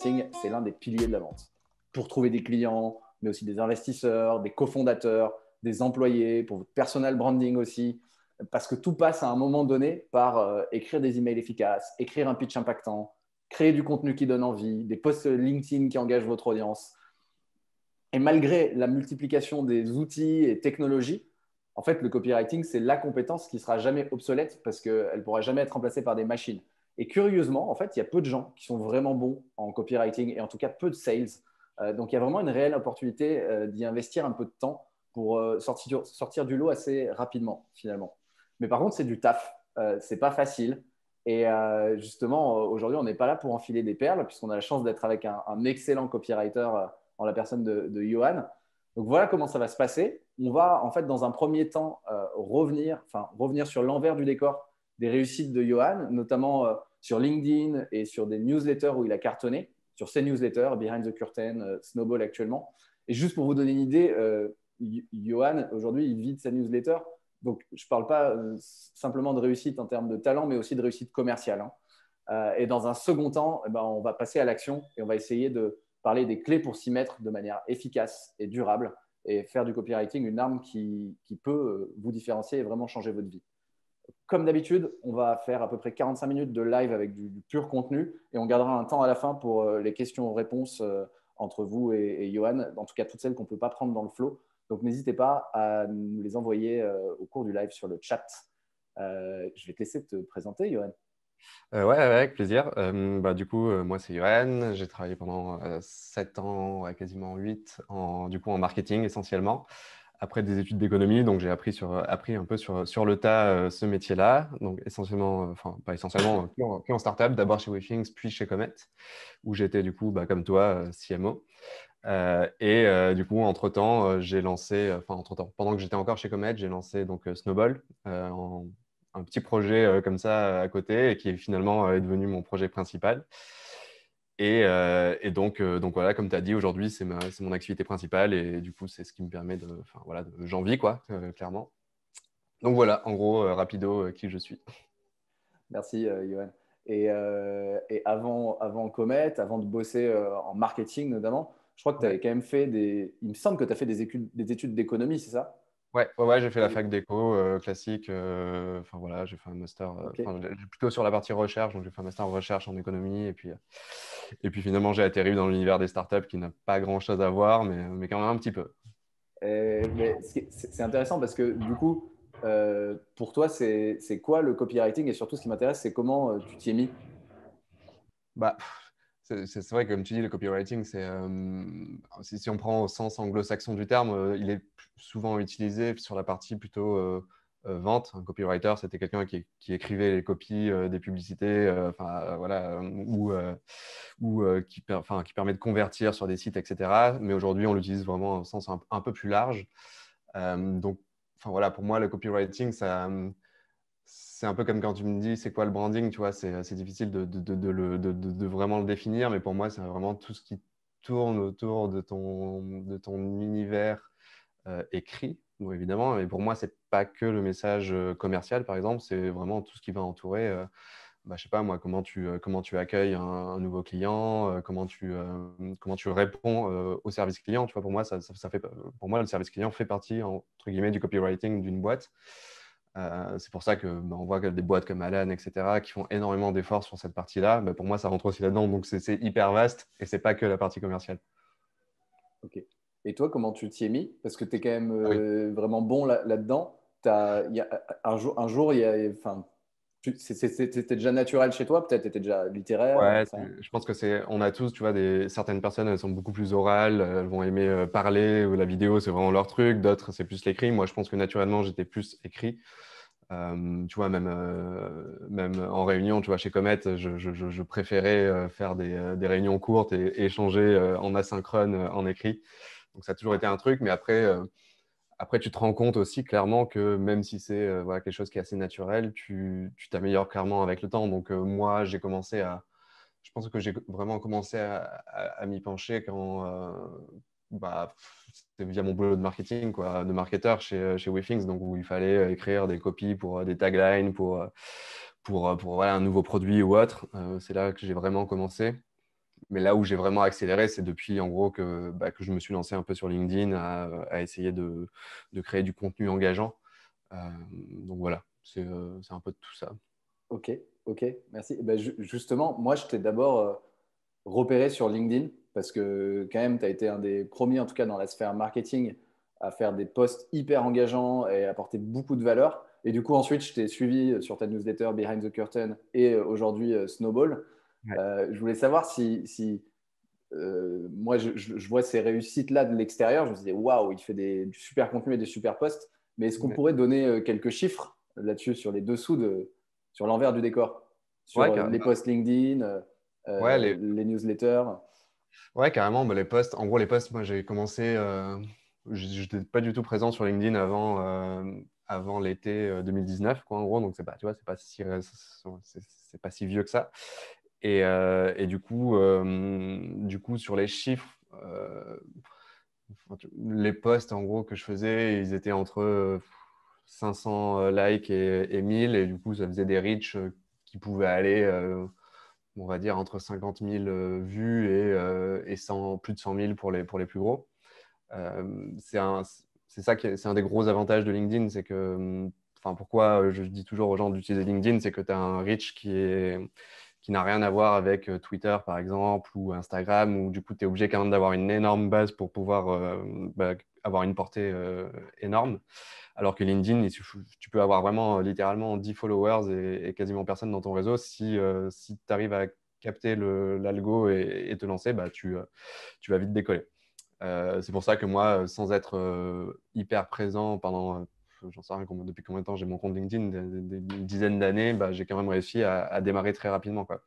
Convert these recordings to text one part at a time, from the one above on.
c'est l'un des piliers de la vente. Pour trouver des clients, mais aussi des investisseurs, des cofondateurs, des employés, pour votre personal branding aussi. Parce que tout passe à un moment donné par euh, écrire des emails efficaces, écrire un pitch impactant, créer du contenu qui donne envie, des posts LinkedIn qui engagent votre audience. Et malgré la multiplication des outils et technologies, en fait, le copywriting, c'est la compétence qui sera jamais obsolète parce qu'elle ne pourra jamais être remplacée par des machines. Et curieusement, en fait, il y a peu de gens qui sont vraiment bons en copywriting et en tout cas peu de sales. Euh, donc, il y a vraiment une réelle opportunité euh, d'y investir un peu de temps pour euh, sortir, sortir, du lot assez rapidement, finalement. Mais par contre, c'est du taf. c'est pas facile. Et justement, aujourd'hui, on n'est pas là pour enfiler des perles, puisqu'on a la chance d'être avec un, excellent copywriter en la personne de, de, Johan. Donc, voilà comment ça va se passer. On va, en fait, dans un premier temps, revenir, enfin, revenir sur l'envers du décor des réussites de Johan, notamment euh, sur LinkedIn et sur des newsletters où il a cartonné, sur ses newsletters, Behind the Curtain, euh, Snowball actuellement. Et juste pour vous donner une idée, euh, Johan, aujourd'hui, il vide sa newsletter. Donc, je ne parle pas simplement de réussite en termes de talent, mais aussi de réussite commerciale. Hein. et dans un second temps, eh ben, on va passer à l'action et on va essayer de parler des clés pour s'y mettre de manière efficace et durable et faire du copywriting une arme qui peut vous différencier et vraiment changer votre vie. Comme d'habitude, on va faire à peu près 45 minutes de live avec du, pur contenu et on gardera un temps à la fin pour euh, les questions-réponses euh, entre vous et, Johan, en tout cas toutes celles qu'on ne peut pas prendre dans le flow. Donc n'hésitez pas à nous les envoyer euh, au cours du live sur le chat. je vais te laisser te présenter, Johan. Oui, avec plaisir. Bah, du coup, moi, c'est Yoann. J'ai travaillé pendant 7 ans, à quasiment 8, en, du coup, en marketing essentiellement après des études d'économie, donc j'ai appris, appris un peu sur, le tas euh, ce métier-là, donc essentiellement, euh, enfin pas essentiellement, euh, en, en, startup, d'abord chez WeThings, puis chez Comet, où j'étais du coup, bah, comme toi, CMO. et du coup, entre-temps, j'ai lancé, enfin entre-temps, pendant que j'étais encore chez Comet, j'ai lancé donc Snowball, un petit projet comme ça à côté, et qui finalement est devenu mon projet principal. Euh, et, donc, euh, donc, voilà, comme tu as dit, aujourd'hui, c'est mon activité principale et du coup, c'est ce qui me permet de. Enfin voilà, j'en vis, quoi, euh, clairement. Donc voilà, en gros, rapido, qui je suis. Merci, Johan. Et, et, avant, avant Comet, avant de bosser en marketing notamment, je crois que tu avais quand même fait des. Il me semble que tu as fait des études d'économie, c'est ça Ouais, ouais, j'ai fait la fac d'éco euh, classique. Euh, enfin voilà, j'ai fait un master euh, plutôt sur la partie recherche, donc j'ai fait un master en recherche en économie et puis et puis finalement j'ai atterri dans l'univers des startups qui n'a pas grand chose à voir, mais mais quand même un petit peu. Eh, c'est intéressant parce que du coup, pour toi, c'est quoi le copywriting et surtout ce qui m'intéresse, c'est comment tu t'y es mis. Bah, c'est vrai que, comme tu dis, le copywriting, c'est, si, on prend au sens anglo-saxon du terme, il est souvent utilisé sur la partie plutôt vente. Un copywriter, c'était quelqu'un qui, écrivait les copies des publicités, enfin voilà, ou, ou qui, qui, permet de convertir sur des sites, etc. Mais aujourd'hui, on l'utilise vraiment au sens un, un peu plus large. donc, enfin voilà, pour moi, le copywriting, ça c'est un peu comme quand tu me dis c'est quoi le branding, tu vois, c'est difficile de, vraiment le définir, mais pour moi, c'est vraiment tout ce qui tourne autour de ton, univers euh, écrit, évidemment, mais pour moi, ce n'est pas que le message euh, commercial, par exemple, c'est vraiment tout ce qui va entourer. Euh, bah, je sais pas moi, comment tu, accueilles un, nouveau client, comment, tu, réponds au service client. Tu vois, pour, moi, fait, pour moi, le service client fait partie, entre guillemets, du copywriting d'une boîte. Euh, c'est pour ça que bah, on voit que des boîtes comme Alan, etc., qui font énormément d'efforts sur cette partie-là. mais bah, pour moi, ça rentre aussi là-dedans. Donc, c'est hyper vaste et c'est pas que la partie commerciale. Ok. Et toi, comment tu t'y es mis Parce que tu es quand même ah euh, vraiment bon là-dedans. un jour, un jour il y a, c'était déjà naturel chez toi, peut-être, étais déjà littéraire. Ouais, je pense que c'est, on a tous, tu vois, des, certaines personnes, elles sont beaucoup plus orales, elles vont aimer euh, parler, ou la vidéo, c'est vraiment leur truc, d'autres, c'est plus l'écrit. Moi, je pense que naturellement, j'étais plus écrit. Euh, tu vois, même, euh, même en réunion, tu vois, chez Comet, je, je, je préférais faire des, des, réunions courtes et, échanger en asynchrone, en écrit. Donc, ça a toujours été un truc, mais après après, tu te rends compte aussi clairement que même si c'est euh, quelque chose qui est assez naturel, tu t'améliores clairement avec le temps. Donc, euh, moi, j'ai commencé à. Je pense que j'ai vraiment commencé à, m'y pencher quand. Euh, bah, c'était via mon boulot de marketing, quoi, de marketeur chez, chez donc où il fallait écrire des copies pour des taglines, pour, pour, pour voilà, un nouveau produit ou autre. c'est là que j'ai vraiment commencé mais là où j'ai vraiment accéléré, c'est depuis en gros que, bah, que, je me suis lancé un peu sur LinkedIn à, essayer de, de, créer du contenu engageant. Euh, donc voilà, euh, c'est un peu de tout ça. Ok, ok, merci. Ben, justement, moi, je t'ai d'abord euh, repéré sur LinkedIn parce que quand même, tu as été un des premiers, en tout cas dans la sphère marketing, à faire des posts hyper engageants et apporter beaucoup de valeur. Et du coup, ensuite, je t'ai suivi sur ta newsletter Behind the Curtain et aujourd'hui Snowball. Euh, je voulais savoir si, euh, moi, je, vois ces réussites-là de l'extérieur, je me disais, waouh, il fait des, du super contenu et des super posts. Mais est-ce qu'on pourrait donner euh, quelques chiffres là-dessus, sur les dessous, de, sur l'envers du décor Sur les posts LinkedIn, euh, les... newsletters Ouais, carrément. Bah, les posts, en gros, les posts, moi, j'ai commencé, je n'étais pas du tout présent sur LinkedIn avant avant l'été 2019, quoi, en gros. Donc, c'est pas, tu vois, c'est pas si, c'est pas si vieux que ça. Euh, et, du, coup, euh, du coup, sur les chiffres, euh, les posts en gros que je faisais, ils étaient entre 500 likes et, 1000. Et du coup, ça faisait des reachs qui pouvaient aller, on va dire, entre 50 000 vues et, et plus de 100 000 pour les, pour les plus gros. c'est ça qui c'est un des gros avantages de LinkedIn, c'est que, hum, enfin, pourquoi je dis toujours aux gens d'utiliser LinkedIn, c'est que tu as un reach qui est qui n'a rien à voir avec euh, Twitter, par exemple, ou Instagram, où du coup, tu es obligé quand même d'avoir une énorme base pour pouvoir euh, bah, avoir une portée euh, énorme. Alors que LinkedIn, tu peux avoir vraiment littéralement 10 followers et, quasiment personne dans ton réseau. Si, si tu arrives à capter l'algo et, te lancer, bah, tu, tu vas vite décoller. c'est pour ça que moi, sans être hyper présent pendant j'en sais rien depuis combien de temps j'ai mon compte LinkedIn, des, des dizaines d'années, bah, j'ai quand même réussi à, démarrer très rapidement. Quoi.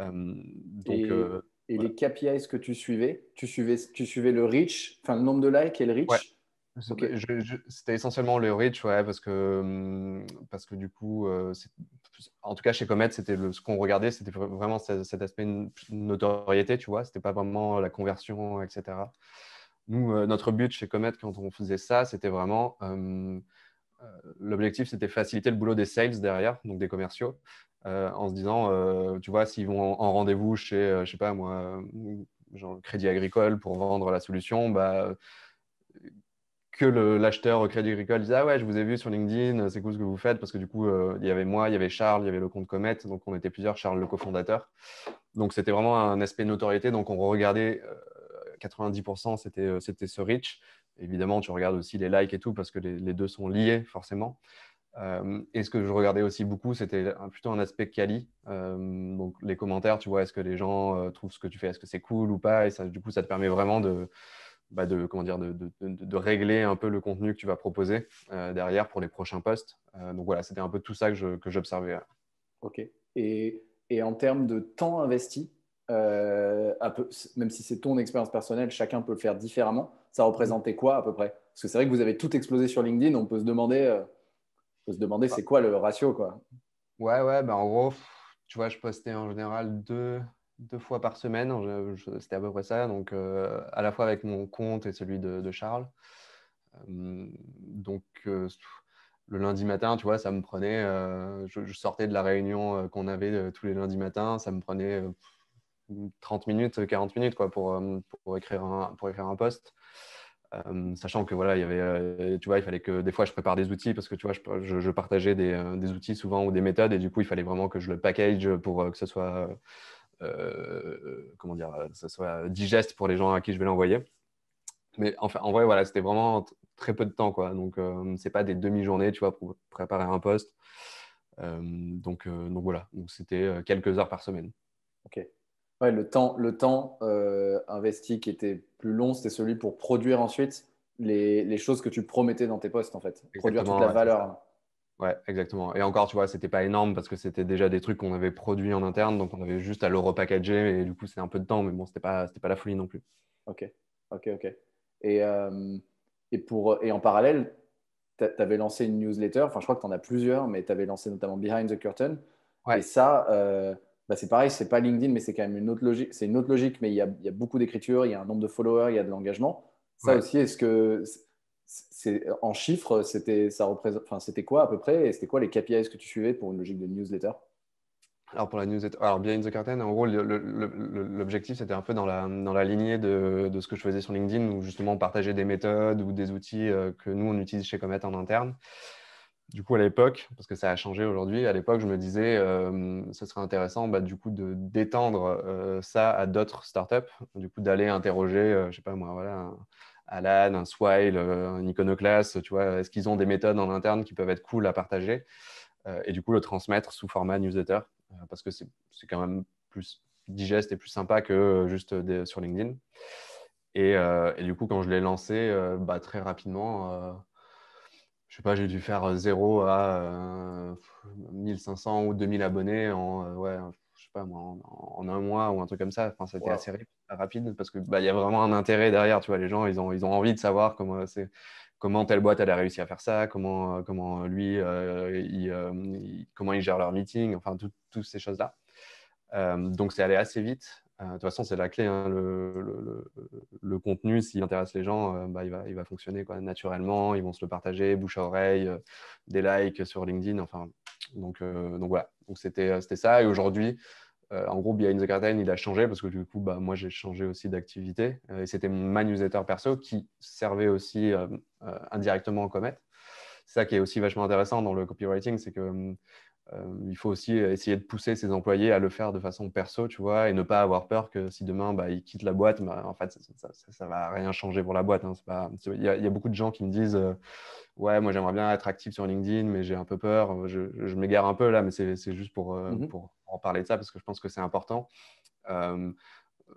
Euh, donc, et, euh, les les KPIs que tu suivais, tu suivais, tu suivais le reach, enfin le nombre de likes et le reach C'était essentiellement le reach, ouais, parce que, hum, parce que du coup, euh, en tout cas chez Comet, c'était ce qu'on regardait, c'était vraiment cet aspect notoriété, tu vois, c'était pas vraiment la conversion, etc. Nous, euh, notre but chez Comet, quand on faisait ça, c'était vraiment. Euh, euh, l'objectif, c'était faciliter le boulot des sales derrière, donc des commerciaux, en se disant, tu vois, s'ils vont en rendez-vous chez, je sais pas moi, genre Crédit Agricole pour vendre la solution, bah, que l'acheteur au Crédit Agricole dise « Ah ouais, je vous ai vu sur LinkedIn, c'est cool ce que vous faites, parce que du coup, il y avait moi, il y avait Charles, il y avait le compte Comet, donc on était plusieurs, Charles le cofondateur. Donc c'était vraiment un aspect de notoriété, donc on regardait 90%, c'était, euh, c'était ce reach. Évidemment, tu regardes aussi les likes et tout, parce que les, deux sont liés, forcément. Euh, et ce que je regardais aussi beaucoup, c'était plutôt un aspect quali. Euh, donc les commentaires, tu vois, est-ce que les gens trouvent ce que tu fais, est-ce que c'est cool ou pas Et ça, du coup, ça te permet vraiment de, bah, comment dire, de, régler un peu le contenu que tu vas proposer derrière pour les prochains posts. donc voilà, c'était un peu tout ça que, j'observais. ok. et en termes de temps investi, euh, peu, même si c'est ton expérience personnelle, chacun peut le faire différemment. Ça représentait mm. quoi à peu près Parce que c'est vrai que vous avez tout explosé sur LinkedIn, on peut se demander, euh, peut se demander bah c'est quoi le ratio quoi. Ouais, ouais, bah en gros, tu vois, je postais en général deux, deux fois par semaine, c'était à peu près ça, donc euh, à la fois avec mon compte et celui de, Charles. donc le lundi matin, tu vois, ça me prenait, je, je, sortais de la réunion qu'on avait tous les lundis matins, ça me prenait 30 minutes, 40 minutes quoi, pour, euh, pour écrire, un, pour écrire un poste. Euh, sachant que voilà, il y avait, euh, tu vois, il fallait que des fois je prépare des outils parce que tu vois, je, je partageais des, des, outils souvent ou des méthodes et du coup il fallait vraiment que je le package pour que ce soit comment dire, soit digeste pour les gens à qui je vais l'envoyer. Mais enfin, en vrai, voilà, c'était vraiment très peu de temps quoi. Donc c'est pas des demi-journées, tu vois, pour préparer un poste. donc donc voilà, donc c'était quelques heures par semaine. Ok. Ouais, le temps, le temps euh, investi qui était plus long, c'était celui pour produire ensuite les, les, choses que tu promettais dans tes postes, en fait. Produire toute la valeur. Ouais, exactement. Et encore, tu vois, c'était pas énorme parce que c'était déjà des trucs qu'on avait produits en interne, donc on avait juste à le repackager et du coup, c'est un peu de temps, mais bon, c'était pas, c'était pas la folie non plus. Ok, ok, ok. Et, euh, et, pour, et en parallèle, tu avais lancé une newsletter, enfin, je crois que tu en as plusieurs, mais tu avais lancé notamment Behind the Curtain. Ouais. Et ça, euh, bah c'est pareil, c'est pas LinkedIn, mais c'est quand même une autre logique. C'est une autre logique, mais il y a, beaucoup d'écriture, il y a un nombre de followers, il y a de l'engagement. Ça aussi, est-ce que c'est en chiffres, c'était ça représente, c'était quoi à peu près, et c'était quoi les KPIs que tu suivais pour une logique de newsletter alors pour la newsletter, alors Behind the Curtain, en gros, l'objectif c'était un peu dans la, lignée de, de, ce que je faisais sur LinkedIn, où justement on des méthodes ou des outils euh, que nous on utilise chez Comet en interne du coup, à l'époque, parce que ça a changé aujourd'hui, à l'époque, je me disais, euh, ce serait intéressant, bah, du coup, de d'étendre euh, ça à d'autres startups, du coup, d'aller interroger, euh, je sais pas moi, voilà, Alan, un Swile, un Iconoclast, tu vois, est-ce qu'ils ont des méthodes en interne qui peuvent être cool à partager et du coup, le transmettre sous format newsletter, parce que c'est quand même plus digeste et plus sympa que juste sur LinkedIn. Et, du coup, quand je l'ai lancé, bah, très rapidement je sais pas, j'ai dû faire euh, zéro à 1500 euh, ou 2000 abonnés euh, en, en, un mois ou un truc comme ça. Enfin, c'était assez rapide parce qu'il bah, y a vraiment un intérêt derrière. Tu vois, les gens, ils ont, ils ont envie de savoir comment c'est comment telle boîte a réussi à faire ça, comment, comment lui, comment il, gère il, leur meeting, enfin, toutes ces choses-là. donc, c'est allé assez vite. Euh, de toute façon, c'est la clé. Hein, le, le, contenu, s'il intéresse les gens, euh, bah, il, va, il va fonctionner quoi, naturellement. Ils vont se le partager, bouche à oreille, euh, des likes sur LinkedIn. Enfin, donc, donc voilà. Donc c'était ça. Et aujourd'hui, en gros, Behind the Curtain, il a changé parce que du coup, bah, moi, j'ai changé aussi d'activité. et c'était ma newsletter perso qui servait aussi indirectement en Comet. C'est ça qui est aussi vachement intéressant dans le copywriting, c'est que hum, il faut aussi euh, essayer de pousser ses employés à le faire de façon perso, tu vois, et ne pas avoir peur que si demain bah, ils quittent la boîte, bah, en fait, ça, ne va rien changer pour la boîte. Hein. Il, y a, beaucoup de gens qui me disent Ouais, moi j'aimerais bien être actif sur LinkedIn, mais j'ai un peu peur. Je, m'égare un peu là, mais c'est juste mmh pour, en parler de ça parce que je pense que c'est important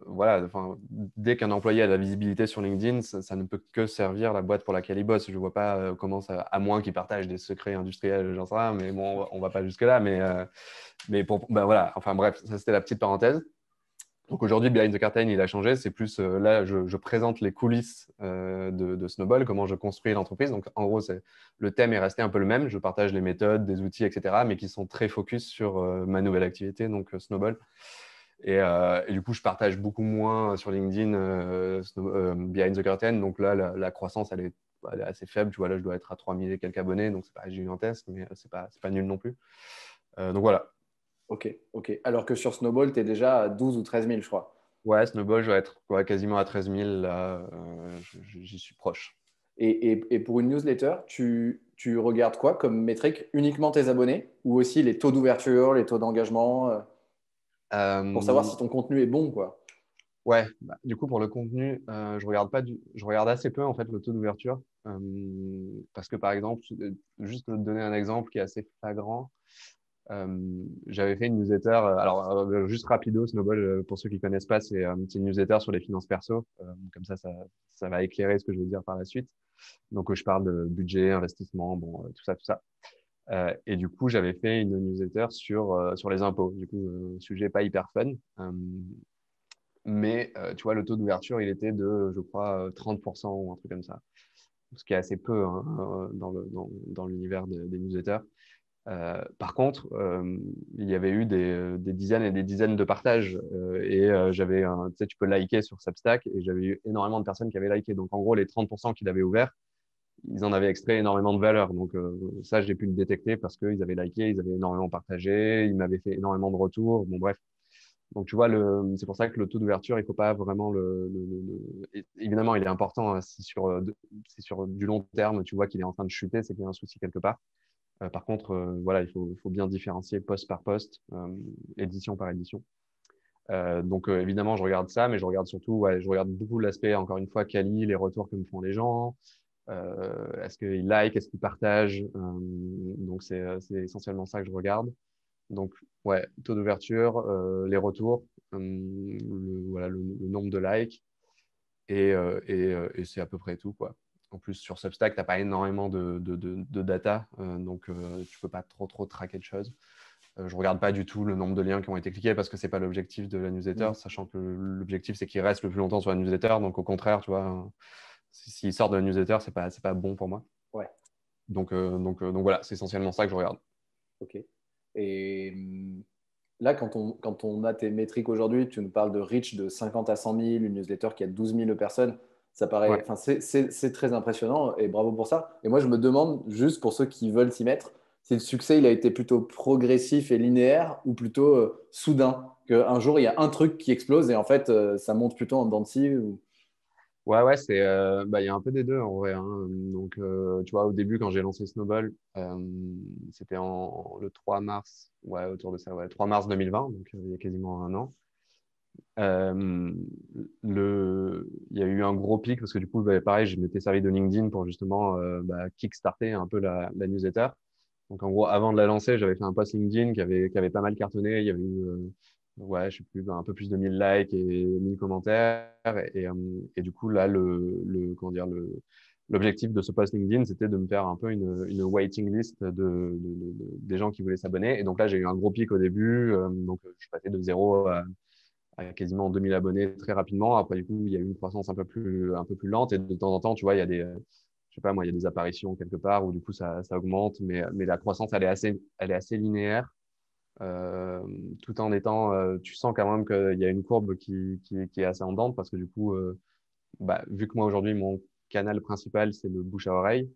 voilà, enfin, dès qu'un employé a de la visibilité sur LinkedIn, ça, ne peut que servir la boîte pour laquelle il bosse. Je ne vois pas euh, comment ça, à moins qu'il partage des secrets industriels, j'en sais rien, mais bon, on va pas jusque là. Mais, euh, bah, voilà, enfin bref, ça c'était la petite parenthèse. Donc aujourd'hui, Behind the Curtain, il a changé. C'est plus euh, là, je, présente les coulisses de, de, Snowball, comment je construis l'entreprise. Donc en gros, le thème est resté un peu le même. Je partage les méthodes, des outils, etc., mais qui sont très focus sur ma nouvelle activité, donc Snowball. Euh, et, du coup, je partage beaucoup moins sur LinkedIn euh, euh Behind the Curtain. Donc là, la, croissance, elle est, assez faible. Tu vois, là, je dois être à 3000 et quelques abonnés. Donc, c'est pas gigantesque, mais c'est pas, pas nul non plus. Euh, donc voilà. Ok, ok. Alors que sur Snowball, tu es déjà à 12 ou 13 000, je crois. Ouais, Snowball, je vais être quasiment à 13 000. Là, j'y suis proche. Et, et, et, pour une newsletter, tu, tu regardes quoi comme métrique Uniquement tes abonnés ou aussi les taux d'ouverture, les taux d'engagement pour euh, savoir si ton contenu est bon, quoi. Ouais, bah, du coup, pour le contenu, euh, je, regarde pas je regarde assez peu en fait le taux d'ouverture. Euh, parce que par exemple, juste te donner un exemple qui est assez flagrant, j'avais fait une newsletter, alors juste rapido, Snowball, pour ceux qui ne connaissent pas, c'est une newsletter sur les finances perso. comme ça, ça, ça, va éclairer ce que je vais dire par la suite. Donc, je parle de budget, investissement, bon, tout ça, tout ça. Euh, et du coup, j'avais fait une newsletter sur, euh, sur les impôts. Du coup, euh, sujet pas hyper fun. mais tu vois, le taux d'ouverture, il était de, je crois, 30% ou un truc comme ça. Ce qui est assez peu hein, dans l'univers des newsletters. par contre, il y avait eu des, dizaines et des dizaines de partages. et j'avais, tu sais, tu peux liker sur Substack. Et j'avais eu énormément de personnes qui avaient liké. Donc, en gros, les 30% qu'il avait ouvert ils en avaient extrait énormément de valeur. Donc euh, ça, j'ai pu le détecter parce qu'ils avaient liké, ils avaient énormément partagé, ils m'avaient fait énormément de retours. Bon, bref. Donc tu vois, le, c'est pour ça que le taux d'ouverture, il faut pas vraiment le, le, le... Évidemment, il est important. Hein, si sur, sur du long terme, tu vois qu'il est en train de chuter, c'est qu'il y a un souci quelque part. Euh, par contre, euh, voilà, il faut, faut, bien différencier poste par poste, édition par édition. donc évidemment, je regarde ça, mais je regarde surtout, ouais, je regarde beaucoup l'aspect, encore une fois, quali, les retours que me font les gens, euh, est-ce qu'il like, est-ce qu'il partage euh, Donc, euh, c'est, essentiellement ça que je regarde. Donc, ouais, taux d'ouverture, les retours, le, voilà, le, nombre de likes, et, c'est à peu près tout, quoi. En plus, sur Substack, tu n'as pas énormément de, data, donc tu ne peux pas trop, trop traquer de choses. je ne regarde pas du tout le nombre de liens qui ont été cliqués parce que ce n'est pas l'objectif de la newsletter, mm. sachant que l'objectif, c'est qu'ils restent le plus longtemps sur la newsletter. Donc, au contraire, tu vois, s'il sort de la newsletter, c'est pas, pas bon pour moi. Ouais. Donc, euh, donc, euh, donc voilà, c'est essentiellement ça que je regarde. Ok. Et mm, là, quand on, quand on a tes métriques aujourd'hui, tu nous parles de reach de 50 à 100 000, une newsletter qui a 12 000 personnes. Ça paraît, c'est très impressionnant et bravo pour ça. Et moi, je me demande juste pour ceux qui veulent s'y mettre, si le succès il a été plutôt progressif et linéaire ou plutôt euh, soudain, qu'un jour il y a un truc qui explose et en fait ça monte plutôt en dentille ou... Ouais, ouais, c'est, euh, bah, il y a un peu des deux en vrai. Hein. Donc, euh, tu vois, au début, quand j'ai lancé Snowball, euh, c'était en, le 3 mars, ouais, autour de ça, ouais, 3 mars 2020, donc il y a quasiment un an. le, il y a eu un gros pic parce que du coup, bah, pareil, je m'étais servi de LinkedIn pour justement bah, kickstarter un peu la, newsletter. Donc en gros, avant de la lancer, j'avais fait un post LinkedIn qui avait, qui avait pas mal cartonné. Il y avait eu ouais, je sais plus, un peu plus de 1000 likes et 1000 commentaires. Et, euh, et, du coup, là, le, le comment dire, le, l'objectif de ce post LinkedIn, c'était de me faire un peu une, une waiting list de, de, de, des gens qui voulaient s'abonner. Et donc là, j'ai eu un gros pic au début. Euh, donc, euh, je suis passé de zéro à, à, quasiment 2000 abonnés très rapidement. Après, du coup, il y a eu une croissance un peu plus, un peu plus lente. Et de temps en temps, tu vois, il y a des, je sais pas moi, il y a des apparitions quelque part où du coup, ça, ça augmente. Mais, mais la croissance, elle est assez, elle est assez linéaire. Euh, tout en étant, euh, tu sens quand même qu'il y a une courbe qui, qui, qui, est ascendante parce que du coup, euh, bah, vu que moi aujourd'hui, mon canal principal, c'est le bouche à oreille,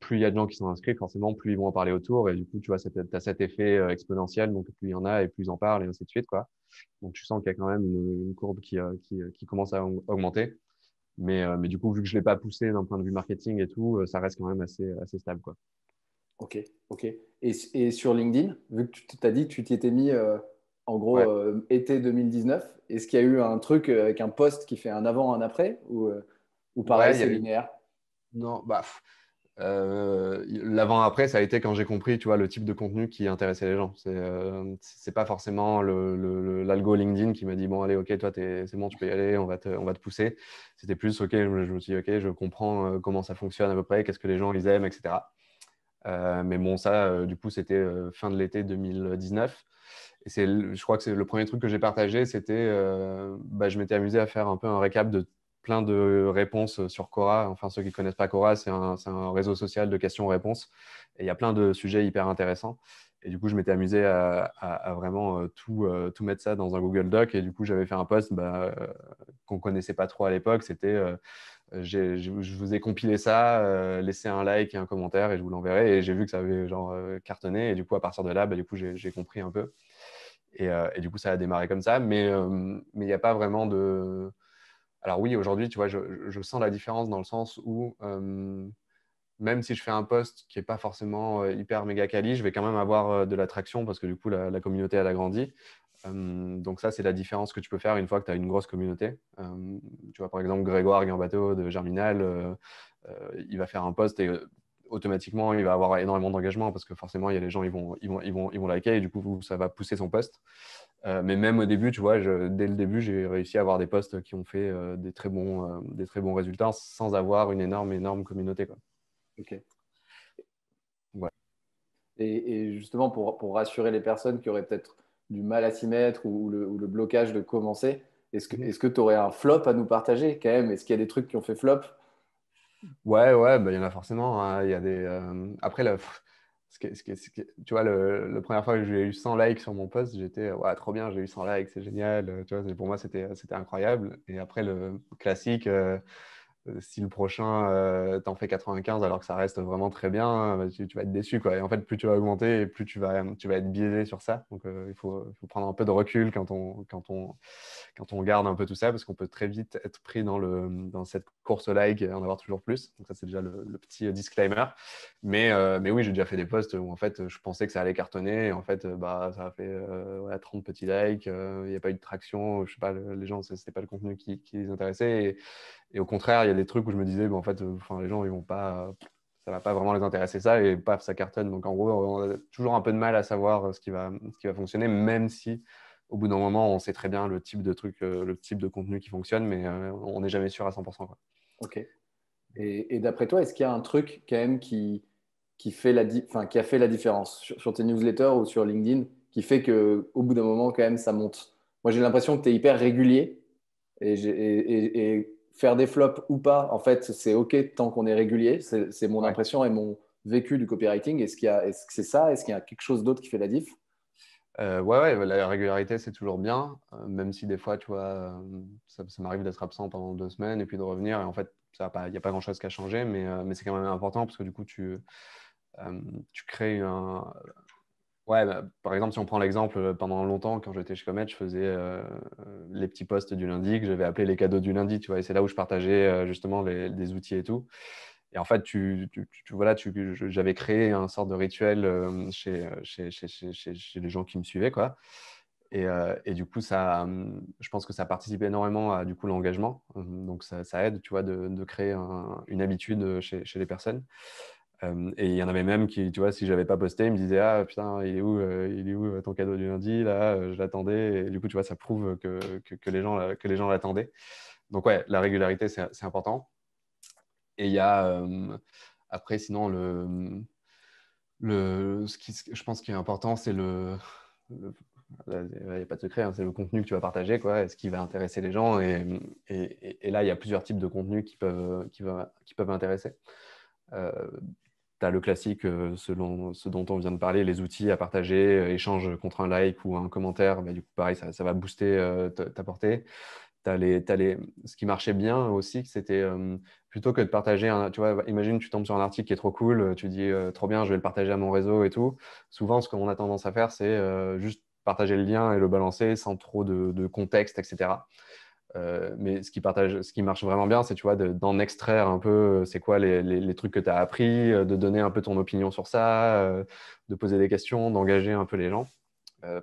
plus il y a de gens qui sont inscrits, forcément, plus ils vont en parler autour et du coup, tu vois, tu as cet effet exponentiel, donc plus il y en a et plus ils en parlent et ainsi de suite, quoi. Donc, tu sens qu'il y a quand même une, courbe qui, qui, commence à augmenter. Mais, mais du coup, vu que je ne l'ai pas poussé d'un point de vue marketing et tout, ça reste quand même assez, assez stable, quoi. Ok, ok. Et, sur LinkedIn, vu que tu t'as dit que tu t'y étais mis euh, en gros euh, été 2019, est-ce qu'il y a eu un truc euh, avec un post qui fait un avant, un après ou, pareil, c'est linéaire Non, bah. L'avant-après, ça a été quand j'ai compris tu vois, le type de contenu qui intéressait les gens. C'est n'est pas forcément l'algo LinkedIn qui m'a dit Bon, allez, ok, toi, c'est bon, tu peux y aller, on va te, on va te pousser. C'était plus Ok, je, me suis dit Ok, je comprends comment ça fonctionne à peu près, qu'est-ce que les gens ils aiment, etc. Euh, mais bon, ça, euh, du coup, c'était euh, fin de l'été 2019. Et je crois que c'est le premier truc que j'ai partagé, c'était, bah, je m'étais amusé à faire un peu un récap de plein de réponses sur Cora. Enfin, ceux qui ne connaissent pas Cora, c'est un, réseau social de questions-réponses. Et il y a plein de sujets hyper intéressants. Et du coup, je m'étais amusé à, vraiment tout, mettre ça dans un Google Doc. Et du coup, j'avais fait un post bah, qu'on ne connaissait pas trop à l'époque. C'était je, vous ai compilé ça, euh, un like et un commentaire et je vous l'enverrai. Et j'ai vu que ça avait genre euh, cartonné. Et du coup, à partir de là, bah, du coup, j'ai compris un peu. Euh, et, du coup, ça a démarré comme ça. Mais euh, il n'y a pas vraiment de. Alors oui, aujourd'hui, tu vois, je, je, sens la différence dans le sens où même si je fais un poste qui n'est pas forcément hyper méga quali, je vais quand même avoir de l'attraction parce que du coup, la, la, communauté, elle a grandi donc ça, c'est la différence que tu peux faire une fois que tu as une grosse communauté. tu vois, par exemple, Grégoire Gambato de Germinal, euh, euh, il va faire un poste et euh, automatiquement, il va avoir énormément d'engagement parce que forcément, il y a les gens, ils vont, ils vont, ils vont, ils vont liker et du coup, ça va pousser son poste. mais même au début, tu vois, je, dès le début, j'ai réussi à avoir des postes qui ont fait des, très bons, des très bons résultats sans avoir une énorme, énorme communauté. Quoi. Ok. Et, et, justement, pour, pour, rassurer les personnes qui auraient peut-être du mal à s'y mettre ou, le, blocage de commencer. Est-ce que mhm. tu aurais un flop à nous partager quand même Est-ce qu'il y a des trucs qui ont fait flop Ouais, ouais, bah, il y en a forcément. Hein. il Y a des, euh, Après, le ce que, ce que, tu vois, la première fois que j'ai eu 100 likes sur mon post, j'étais ouais, trop bien, j'ai eu 100 likes, c'est génial. Tu vois, pour moi, c'était incroyable. Et après, le classique, euh, euh, si le prochain tu euh, t'en fais 95 alors que ça reste vraiment très bien, hein, bah, tu, vas être déçu. Quoi. Et en fait, plus tu vas augmenter, et plus tu vas, tu vas être biaisé sur ça. Donc, euh, il faut, prendre un peu de recul quand on, quand, on, quand on garde un peu tout ça, parce qu'on peut très vite être pris dans, le, dans cette course-like et en avoir toujours plus. Donc, ça, c'est déjà le, petit disclaimer. Mais, mais oui, j'ai déjà fait des posts où en fait, je pensais que ça allait cartonner. Et en fait, bah, ça a fait 30 petits likes, il n'y a pas eu de traction, je sais pas, les gens, ce n'était pas le contenu qui, qui les intéressait. Et, et au contraire, il y a des trucs où je me disais, bon, en fait, euh, les gens, ils vont pas, ça va pas vraiment les intéresser ça, et paf, ça cartonne. Donc en gros, on a toujours un peu de mal à savoir euh, ce qui va, ce qui va fonctionner, même si au bout d'un moment, on sait très bien le type de truc, euh, le type de contenu qui fonctionne, mais on n'est jamais sûr à 100%. Quoi. Ok. Et, d'après toi, est-ce qu'il y a un truc quand même qui, qui, fait la fin qui a fait la différence sur, tes newsletters ou sur LinkedIn qui fait qu'au bout d'un moment, quand même, ça monte Moi, j'ai l'impression que tu es hyper régulier et, et faire des flops ou pas, en fait, c'est OK tant qu'on est régulier. C'est mon impression et mon vécu du copywriting. Est-ce qu'il est-ce que c'est ça Est-ce qu'il y a quelque chose d'autre qui fait la diff euh, ouais, la régularité, c'est toujours bien, euh, même si des fois, tu vois, euh, ça, m'arrive d'être absent pendant deux semaines et puis de revenir. Et en fait, il n'y a pas grand-chose qui a changé, euh, mais, c'est quand même important parce que du coup, tu crées un, Ouais, bah, par exemple, si on prend l'exemple, euh, pendant longtemps, quand j'étais chez Comet, je faisais euh, euh, les petits posts du lundi que j'avais appelé les cadeaux du lundi, tu vois, et c'est là où je partageais justement les, des outils et tout. Et en fait, tu, tu, tu voilà, j'avais créé un sorte de rituel chez, chez, chez, chez, les gens qui me suivaient, quoi. Et, et du coup, ça, je pense que ça participe énormément à du coup l'engagement. Donc, ça, aide, tu vois, de, créer une habitude chez, les personnes. Euh, et il y en avait même qui, tu vois, si j'avais pas posté, ils me disaient Ah putain, il est où, euh, il est où euh, ton cadeau du lundi Là, je l'attendais. Et du coup, tu vois, ça prouve que, que, que les gens l'attendaient. Donc, ouais, la régularité, c'est important. Et il y a, après, sinon, le, le, ce qui, je pense qui est important, c'est le. il n'y a pas de secret, hein, c'est le contenu que tu vas partager, quoi, est ce qui va intéresser les gens. Et, et, là, il y a plusieurs types de contenus qui peuvent, qui, va, qui peuvent intéresser. Euh, tu as le classique, euh, selon ce dont on vient de parler, les outils à partager, euh, échange contre un like ou un commentaire, bah, du coup, pareil, ça, va booster euh, ta portée. As les, les... Ce qui marchait bien aussi, c'était plutôt que de partager, un... tu vois, imagine, tu tombes sur un article qui est trop cool, tu dis trop bien, je vais le partager à mon réseau et tout. Souvent, ce qu'on a tendance à faire, c'est juste partager le lien et le balancer sans trop de contexte, etc. Euh, mais ce qui, partage, ce qui marche vraiment bien, c'est tu vois, d'en extraire un peu, euh, c'est quoi les, trucs que tu as appris, euh, de donner un peu ton opinion sur ça, de poser des questions, d'engager un peu les gens.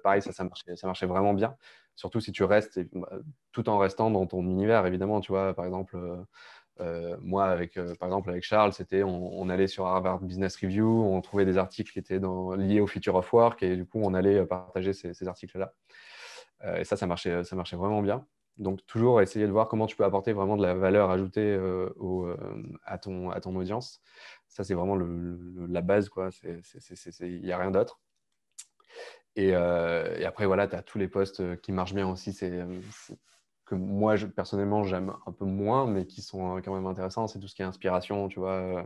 pareil, ça, ça marchait, ça marchait vraiment bien. Surtout si tu restes, bah, tout en restant dans ton univers, évidemment. Tu vois, par exemple, moi, avec, par exemple, avec Charles, c'était on, allait sur Harvard Business Review, on trouvait des articles qui étaient liés au Future of Work, et du coup, on allait partager ces, ces articles-là. et ça, ça marchait, ça marchait vraiment bien donc, toujours essayer de voir comment tu peux apporter vraiment de la valeur ajoutée euh, euh, à, ton, à ton audience. Ça, c'est vraiment la base, quoi. Il n'y a rien d'autre. Et, euh, après, voilà, tu as tous les postes qui marchent bien aussi. C'est que moi, personnellement, j'aime un peu moins, mais qui sont quand même intéressants. C'est tout ce qui est inspiration, tu vois.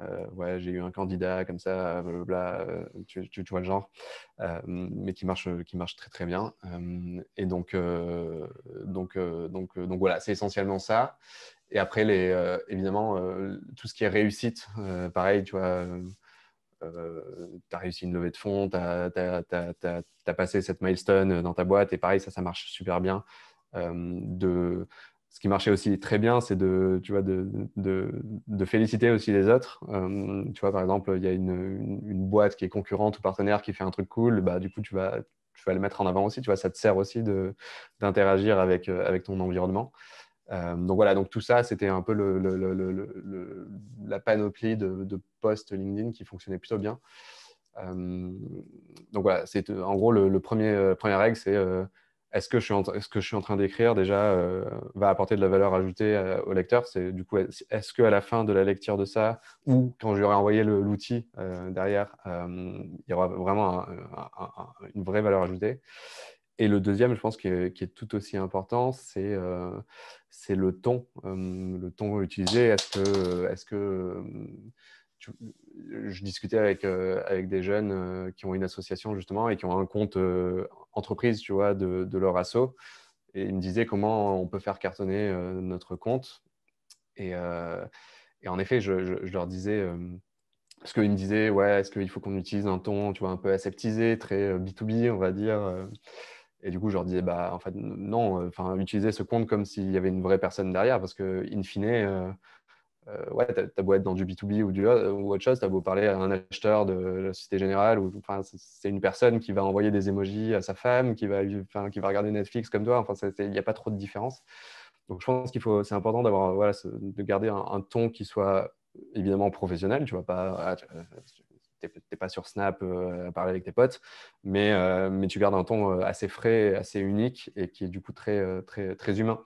Euh, ouais, j'ai eu un candidat comme ça, euh, euh, tu, vois le genre, mais qui marche, qui marche très très bien. et donc, donc, donc, donc voilà, c'est essentiellement ça. Et après, les, évidemment, tout ce qui est réussite, pareil, tu vois. tu as réussi une levée de fonds, tu as, as, passé cette milestone dans ta boîte, et pareil, ça, ça marche super bien. de, ce qui marchait aussi très bien, c'est de, tu vois, de, féliciter aussi les autres. Euh, tu vois, par exemple, il y a une, boîte qui est concurrente ou partenaire qui fait un truc cool, bah, du coup, tu vas, tu vas le mettre en avant aussi. Tu vois, ça te sert aussi d'interagir avec, euh, avec ton environnement. Euh, donc voilà, donc tout ça, c'était un peu la panoplie de, de posts LinkedIn qui fonctionnait plutôt bien. donc voilà, c'est en gros le, premier, première règle, c'est est-ce que, je suis en ce que je suis en train d'écrire déjà euh, va apporter de la valeur ajoutée euh, au lecteur C'est du coup, est-ce qu'à la fin de la lecture de ça, ou quand j'aurai envoyé l'outil euh, derrière, il y aura vraiment une vraie valeur ajoutée Et le deuxième, je pense, qui est, tout aussi important, c'est le ton, le ton utilisé. est -ce que euh, je discutais avec, euh, avec des jeunes euh, qui ont une association justement et qui ont un compte entreprise, tu vois, de, de, leur asso. Et ils me disaient comment on peut faire cartonner notre compte. Et, et, en effet, je, je, leur disais parce qu'ils me disaient, ouais, est-ce qu'il faut qu'on utilise un ton, tu vois, un peu aseptisé, très B2B, on va dire. Et du coup, je leur disais, bah, en fait, non, enfin, utilisez ce compte comme s'il y avait une vraie personne derrière, parce que, in fine, euh, ouais, t'as beau être dans du B2B ou, du, euh, ou autre chose, as beau parler à un acheteur de la Société Générale, ou enfin, c'est une personne qui va envoyer des émojis à sa femme, qui va, enfin, qui va regarder Netflix comme toi, enfin, il n'y a pas trop de différence. Donc je pense qu'il faut, c'est important d'avoir, voilà, de garder un, ton qui soit évidemment professionnel, tu vois, pas, ah, t'es pas sur Snap euh, à parler avec tes potes, mais, euh, mais tu gardes un ton assez frais, assez unique et qui est du coup très, très, très humain.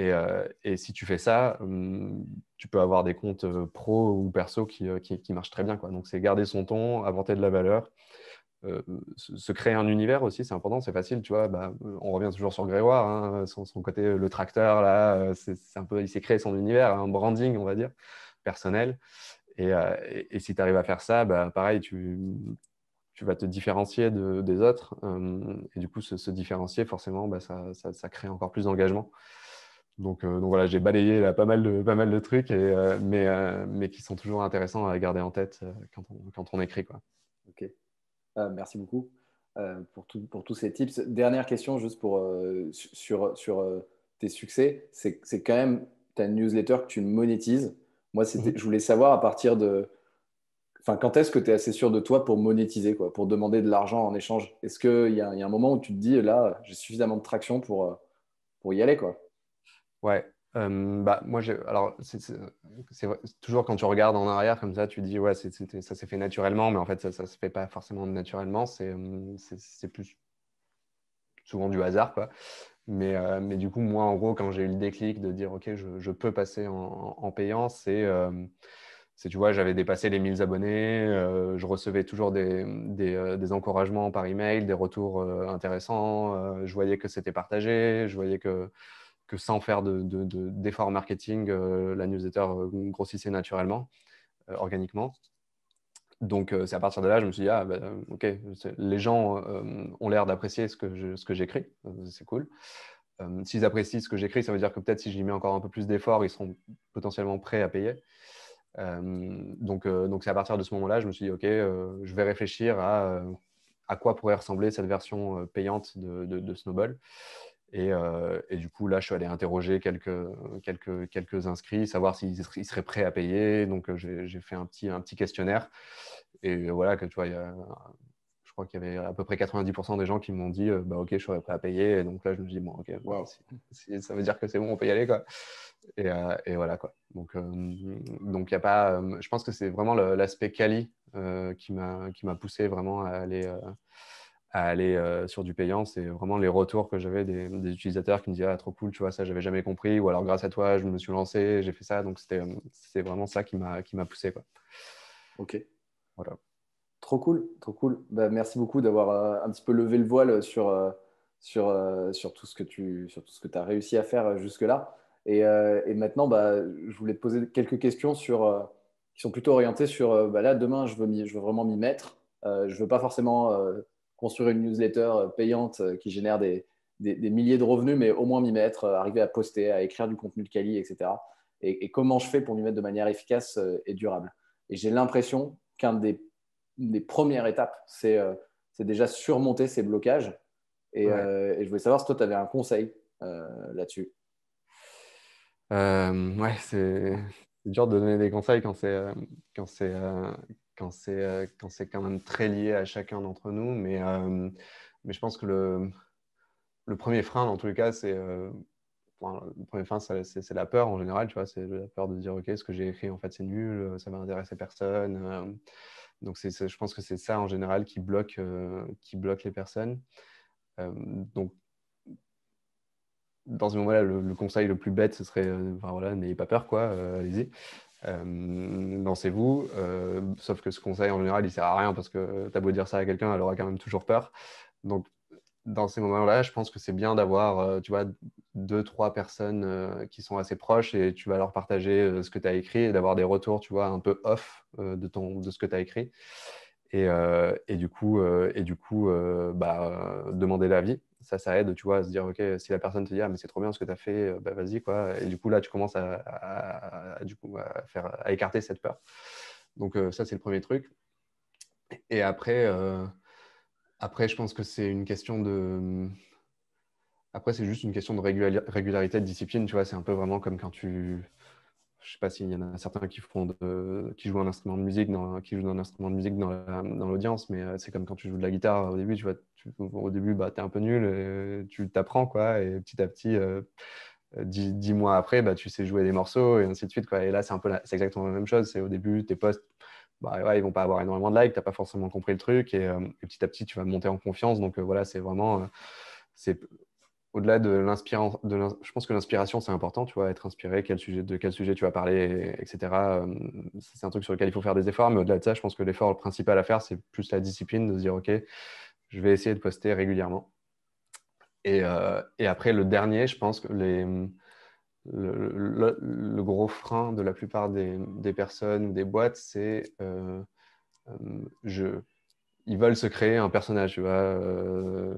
Euh, et, si tu fais ça, hum, tu peux avoir des comptes euh, pro ou perso euh, qui, qui, marchent très bien. Donc, c'est garder son ton, inventer de la valeur, se créer un univers aussi, c'est important, c'est facile, tu vois. Bah, on revient toujours sur Grégoire, hein, son, côté le tracteur, là, il s'est créé son univers, hein, un branding, on va dire, personnel. Et, si tu arrives à faire ça, bah, pareil, tu, vas te différencier des autres. Hum, et du coup, se, différencier, forcément, bah, ça, crée encore plus d'engagement. Euh, donc, voilà, j'ai balayé pas, mal de, trucs, euh, euh, mais, qui sont toujours intéressants à garder en tête quand on, écrit. Quoi. Ok, merci beaucoup. pour, tous ces tips. Dernière question, juste pour, sur, tes succès, c'est quand même ta newsletter que tu monétises. Moi, mhm. je voulais savoir à partir de. Enfin, quand est-ce que tu es assez sûr de toi pour monétiser, quoi, pour demander de l'argent en échange Est-ce qu'il y, a un moment où tu te dis, là, j'ai suffisamment de traction pour, pour y aller quoi Ouais. bah, moi, alors, c'est toujours quand tu regardes en arrière comme ça, tu dis, ouais, ça s'est fait naturellement, mais en fait, ça ne se fait pas forcément naturellement. C'est plus souvent du hasard, quoi. Mais, euh, mais du coup, moi, en gros, quand j'ai eu le déclic de dire, OK, je, je peux passer en, en payant, c'est, tu vois, j'avais dépassé les 1000 abonnés, euh, je recevais toujours des, des, euh, des, encouragements par email, des retours intéressants, je voyais que c'était partagé, je voyais que que sans faire d'efforts de, marketing, euh, la newsletter euh, grossissait naturellement, euh, organiquement. Donc, c'est à partir de là, je me suis dit, ah, bah, ok, les gens ont l'air d'apprécier ce que j'écris, c'est cool. s'ils apprécient ce que j'écris, ça veut dire que peut-être si j'y mets encore un peu plus d'efforts, ils seront potentiellement prêts à payer. donc, donc c'est à partir de ce moment-là, je me suis dit, OK, je vais réfléchir à, à quoi pourrait ressembler cette version payante de, de Snowball. Euh, et, du coup, là, je suis allé interroger quelques, euh, quelques, quelques inscrits, savoir s'ils seraient prêts à payer. Donc, euh, j'ai fait un petit, un petit questionnaire. Et voilà, tu vois, je crois qu'il y avait à peu près 90% des gens qui m'ont dit bah ok je serais prêt à payer et donc là je me dis bon ok bah, ça veut dire que c'est bon on peut y aller quoi et, voilà quoi donc donc il y a pas je pense que c'est vraiment l'aspect cali qui m'a qui m'a poussé vraiment à aller à aller euh, sur du payant. C'est vraiment les retours que j'avais des, utilisateurs qui me disaient ah, trop cool, tu vois, ça j'avais jamais compris, ou alors grâce à toi, je me suis lancé, j'ai fait ça. Donc c'était euh, vraiment ça qui m'a poussé. Quoi. Ok. Voilà. Trop cool, trop cool. Bah, merci beaucoup d'avoir euh, un petit peu levé le voile sur, sur, sur tout ce que tu sur tout ce que as réussi à faire jusque-là. Et, et, maintenant, bah, je voulais te poser quelques questions sur, qui sont plutôt orientées sur bah, là, demain, je veux, je veux vraiment m'y mettre. je ne veux pas forcément construire une newsletter euh, payante euh, qui génère des, milliers de revenus, mais au moins m'y mettre, euh, arriver à poster, à écrire du contenu de qualité, etc. Et, comment je fais pour m'y mettre de manière efficace et durable. Et j'ai l'impression qu'un des, premières étapes, c'est déjà surmonter ces blocages. Et, je voulais savoir si toi, tu avais un conseil là-dessus. Euh, ouais, c'est dur de donner des conseils quand c'est quand c'est quand c'est euh, quand c'est quand même très lié à chacun d'entre nous. Mais euh, mais je pense que le le premier frein dans tous les cas c'est euh, le premier frein, c'est la peur en général, tu vois, c'est la peur de dire, OK, ce que j'ai écrit, en fait, c'est nul, ça va intéresser personne. Donc, c'est je pense que c'est ça en général qui bloque, qui bloque les personnes. donc, dans ce moment-là, le, conseil le plus bête, ce serait, voilà, n'ayez pas peur, quoi, allez-y euh, lancez-vous. Euh, sauf que ce conseil, en général, il sert à rien parce que tu as beau dire ça à quelqu'un, elle aura quand même toujours peur. Donc, dans ces moments-là, je pense que c'est bien d'avoir, euh, tu vois, deux, trois personnes euh, qui sont assez proches et tu vas leur partager ce que tu as écrit et d'avoir des retours, tu vois, un peu off de, ton, de ce que tu as écrit. Et, du coup, et du coup bah, demander l'avis ça, ça aide, tu vois, à se dire, OK, si la personne te dit, ah, mais c'est trop bien ce que tu as fait, euh, bah, vas-y, quoi. Et du coup, là, tu commences à, du coup, à, faire, à écarter cette peur. Donc, euh, ça, c'est le premier truc. Et après, euh, après je pense que c'est une question de. Après, c'est juste une question de régularité, de discipline, tu vois. C'est un peu vraiment comme quand tu je ne sais pas s'il y en a certains qui, font qui jouent un instrument de musique dans, qui un instrument de musique dans, l'audience, mais euh, c'est comme quand tu joues de la guitare au début, tu vois, au début, bah, tu es un peu nul, tu t'apprends, quoi, et petit à petit, euh, dix, mois après, bah, tu sais jouer des morceaux, et ainsi de suite, quoi. Et là, c'est un peu exactement la même chose, c'est au début, tes posts, bah, ouais, ils vont pas avoir énormément de likes, tu n'as pas forcément compris le truc, euh, et, petit à petit, tu vas monter en confiance, donc voilà, c'est vraiment c'est au-delà de l'inspiration, je pense que l'inspiration c'est important, tu vois, être inspiré, quel sujet, de quel sujet tu vas parler, etc. Euh, c'est un truc sur lequel il faut faire des efforts, mais au-delà de ça, je pense que l'effort principal à faire c'est plus la discipline de se dire ok, je vais essayer de poster régulièrement. Et, euh, après le dernier, je pense que le, gros frein de la plupart des, personnes ou des boîtes c'est euh, je ils veulent se créer un personnage, tu vois. Euh,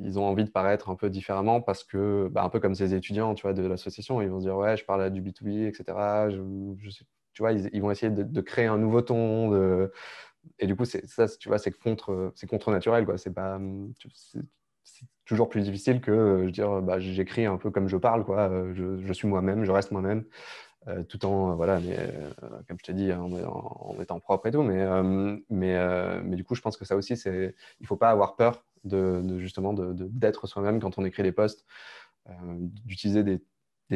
ils ont envie de paraître un peu différemment parce que, bah, un peu comme ces étudiants, tu vois, de l'association, ils vont se dire ouais, je parle à du B2B, etc. tu vois, ils, vont essayer de, créer un nouveau ton. De... Et du coup, ça, tu vois, c'est contre, c'est contre naturel, quoi. Hum, c'est toujours plus difficile que je dire bah, j'écris un peu comme je parle, quoi. Euh, je suis moi-même, je reste moi-même. Euh, tout en, voilà, mais, euh, comme je t'ai dit hein, en, étant propre et tout. Mais, euh, mais, mais du coup, je pense que ça aussi, c'est, il ne faut pas avoir peur de, justement d'être soi-même quand on écrit les posts, d'utiliser des,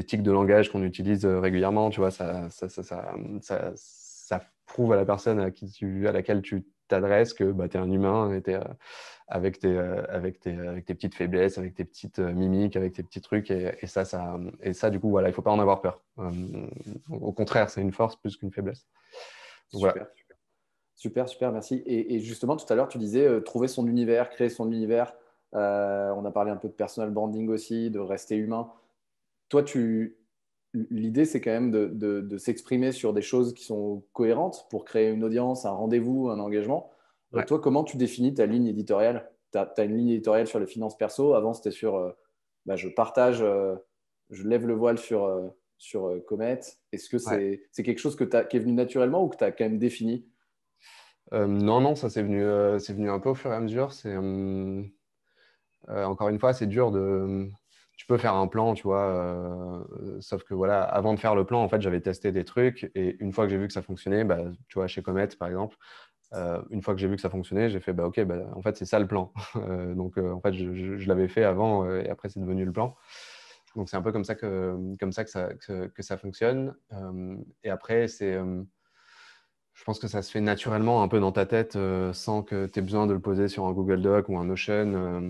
tics de langage qu'on utilise régulièrement. Tu vois, ça, ça, ça, ça, ça prouve à la personne à, qui tu, à laquelle tu adresse que bah, tu es un humain euh, avec, tes, euh, avec, tes, euh, avec, tes, petites faiblesses, avec tes petites mimiques, avec tes petits trucs. Et, ça, ça, et ça, du coup, voilà, il ne faut pas en avoir peur. au contraire, c'est une force plus qu'une faiblesse. super, super, merci. Et, justement, tout à l'heure, tu disais trouver son univers, créer son univers. on a parlé un peu de personal branding aussi, de rester humain. Toi, tu, l'idée, c'est quand même de, s'exprimer sur des choses qui sont cohérentes pour créer une audience, un rendez-vous, un engagement. Euh, toi, comment tu définis ta ligne éditoriale Tu as, une ligne éditoriale sur les finances perso. Avant, c'était sur euh, bah, je partage, euh, je lève le voile sur, sur Comet. Est-ce que c'est quelque chose que as, qui est venu naturellement ou que tu as quand même défini Non, non, ça c'est venu, venu un peu au fur et à mesure. C'est hum, encore une fois, c'est dur de hum, tu peux faire un plan, tu vois. Euh, sauf que voilà, avant de faire le plan, en fait, j'avais testé des trucs et une fois que j'ai vu que ça fonctionnait, bah, tu vois, chez Comet, par exemple, euh, une fois que j'ai vu que ça fonctionnait, j'ai fait, bah, ok, bah, en fait, c'est ça le plan. Euh, donc, en fait, je, l'avais fait avant et après, c'est devenu le plan. Donc, c'est un peu comme ça que, comme ça, que, ça, que ça fonctionne. et après, c'est je pense que ça se fait naturellement un peu dans ta tête euh, sans que tu aies besoin de le poser sur un Google Doc ou un Notion, euh,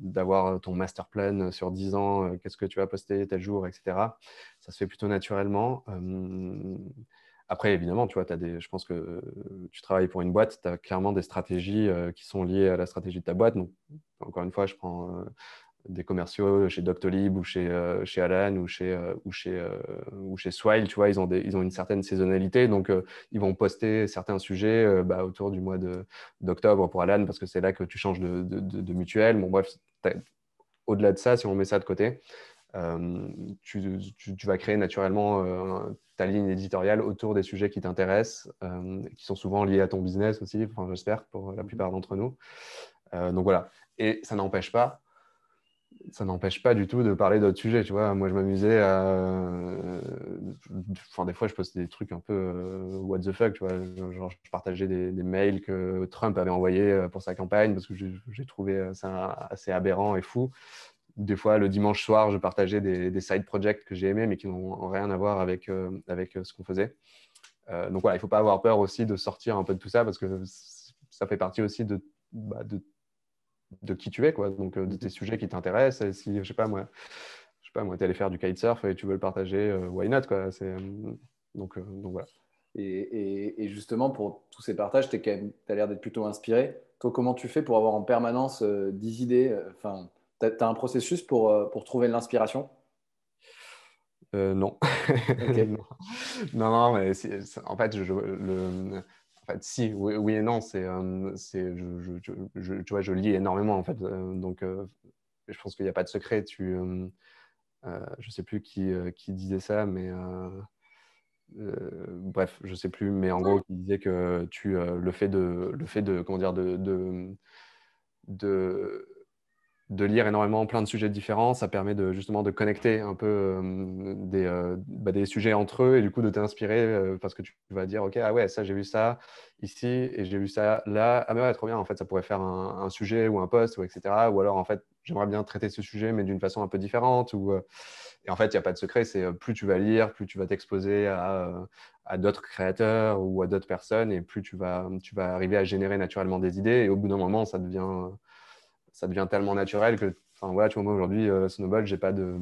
d'avoir euh, ton master plan sur 10 ans, qu'est-ce que tu vas poster tel jour, etc. Ça se fait plutôt naturellement. après, évidemment, tu vois, as des, je pense que tu travailles pour une boîte, tu as clairement des stratégies qui sont liées à la stratégie de ta boîte. Donc, encore une fois, je prends des commerciaux chez Doctolib ou chez, euh, chez Alan ou chez, euh, ou chez, euh, ou chez Swile, tu vois, ils ont, des, ils ont une certaine saisonnalité. Donc, ils vont poster certains sujets bah, autour du mois d'octobre pour Alan parce que c'est là que tu changes de, de, de, mutuelle. Bon, bref, au-delà de ça, si on met ça de côté, tu, vas créer naturellement ta ligne éditoriale autour des sujets qui t'intéressent, qui sont souvent liés à ton business aussi, enfin, j'espère, pour la plupart d'entre nous. donc voilà. Et ça n'empêche pas ça n'empêche pas du tout de parler d'autres sujets. Tu vois, moi, je m'amusais à. Euh, enfin, des fois, je postais des trucs un peu euh, what the fuck. Tu vois, genre, je partageais des, mails que Trump avait envoyés euh, pour sa campagne parce que j'ai trouvé ça assez aberrant et fou. Des fois, le dimanche soir, je partageais des, side projects que j'ai aimés mais qui n'ont rien à voir avec, avec ce qu'on faisait. donc voilà, il ne faut pas avoir peur aussi de sortir un peu de tout ça parce que ça fait partie aussi de, bah, de de qui tu es, quoi. Donc, euh, de sujets qui t'intéressent. Si, je sais pas moi, je sais pas moi, allé faire du kitesurf et tu veux le partager, euh, why not, quoi. C'est, euh, donc, donc voilà. Et, et, justement, pour tous ces partages, tu as l'air d'être plutôt inspiré. Toi, comment tu fais pour avoir en permanence euh, 10 idées enfin, Tu as, un processus pour, pour trouver de l'inspiration non. non. non. non, mais en fait, je, le, en fait, si, oui, oui et non, c'est, euh, c'est, je, tu vois, je lis énormément, en fait. Euh, donc, euh, je pense qu'il n'y a pas de secret. Tu, je sais plus qui, qui, disait ça, mais bref, je sais plus, mais en gros, qui disait que tu, le fait de, le fait de, comment dire, de, de, de de lire énormément plein de sujets différents. Ça permet de, justement de connecter un peu euh, des, euh, bah, des, sujets entre eux et du coup de t'inspirer euh, parce que tu vas dire Ok, ah ouais, ça j'ai vu ça ici et j'ai vu ça là. Ah, mais ouais, trop bien. En fait, ça pourrait faire un, sujet ou un poste, ou etc. Ou alors, en fait, j'aimerais bien traiter ce sujet mais d'une façon un peu différente. Ou, et en fait, il n'y a pas de secret. C'est plus tu vas lire, plus tu vas t'exposer à, d'autres créateurs ou à d'autres personnes et plus tu vas, tu vas arriver à générer naturellement des idées. Et au bout d'un moment, ça devient ça devient tellement naturel que, enfin voilà, tu moi aujourd'hui, euh, Snowball, j'ai pas de.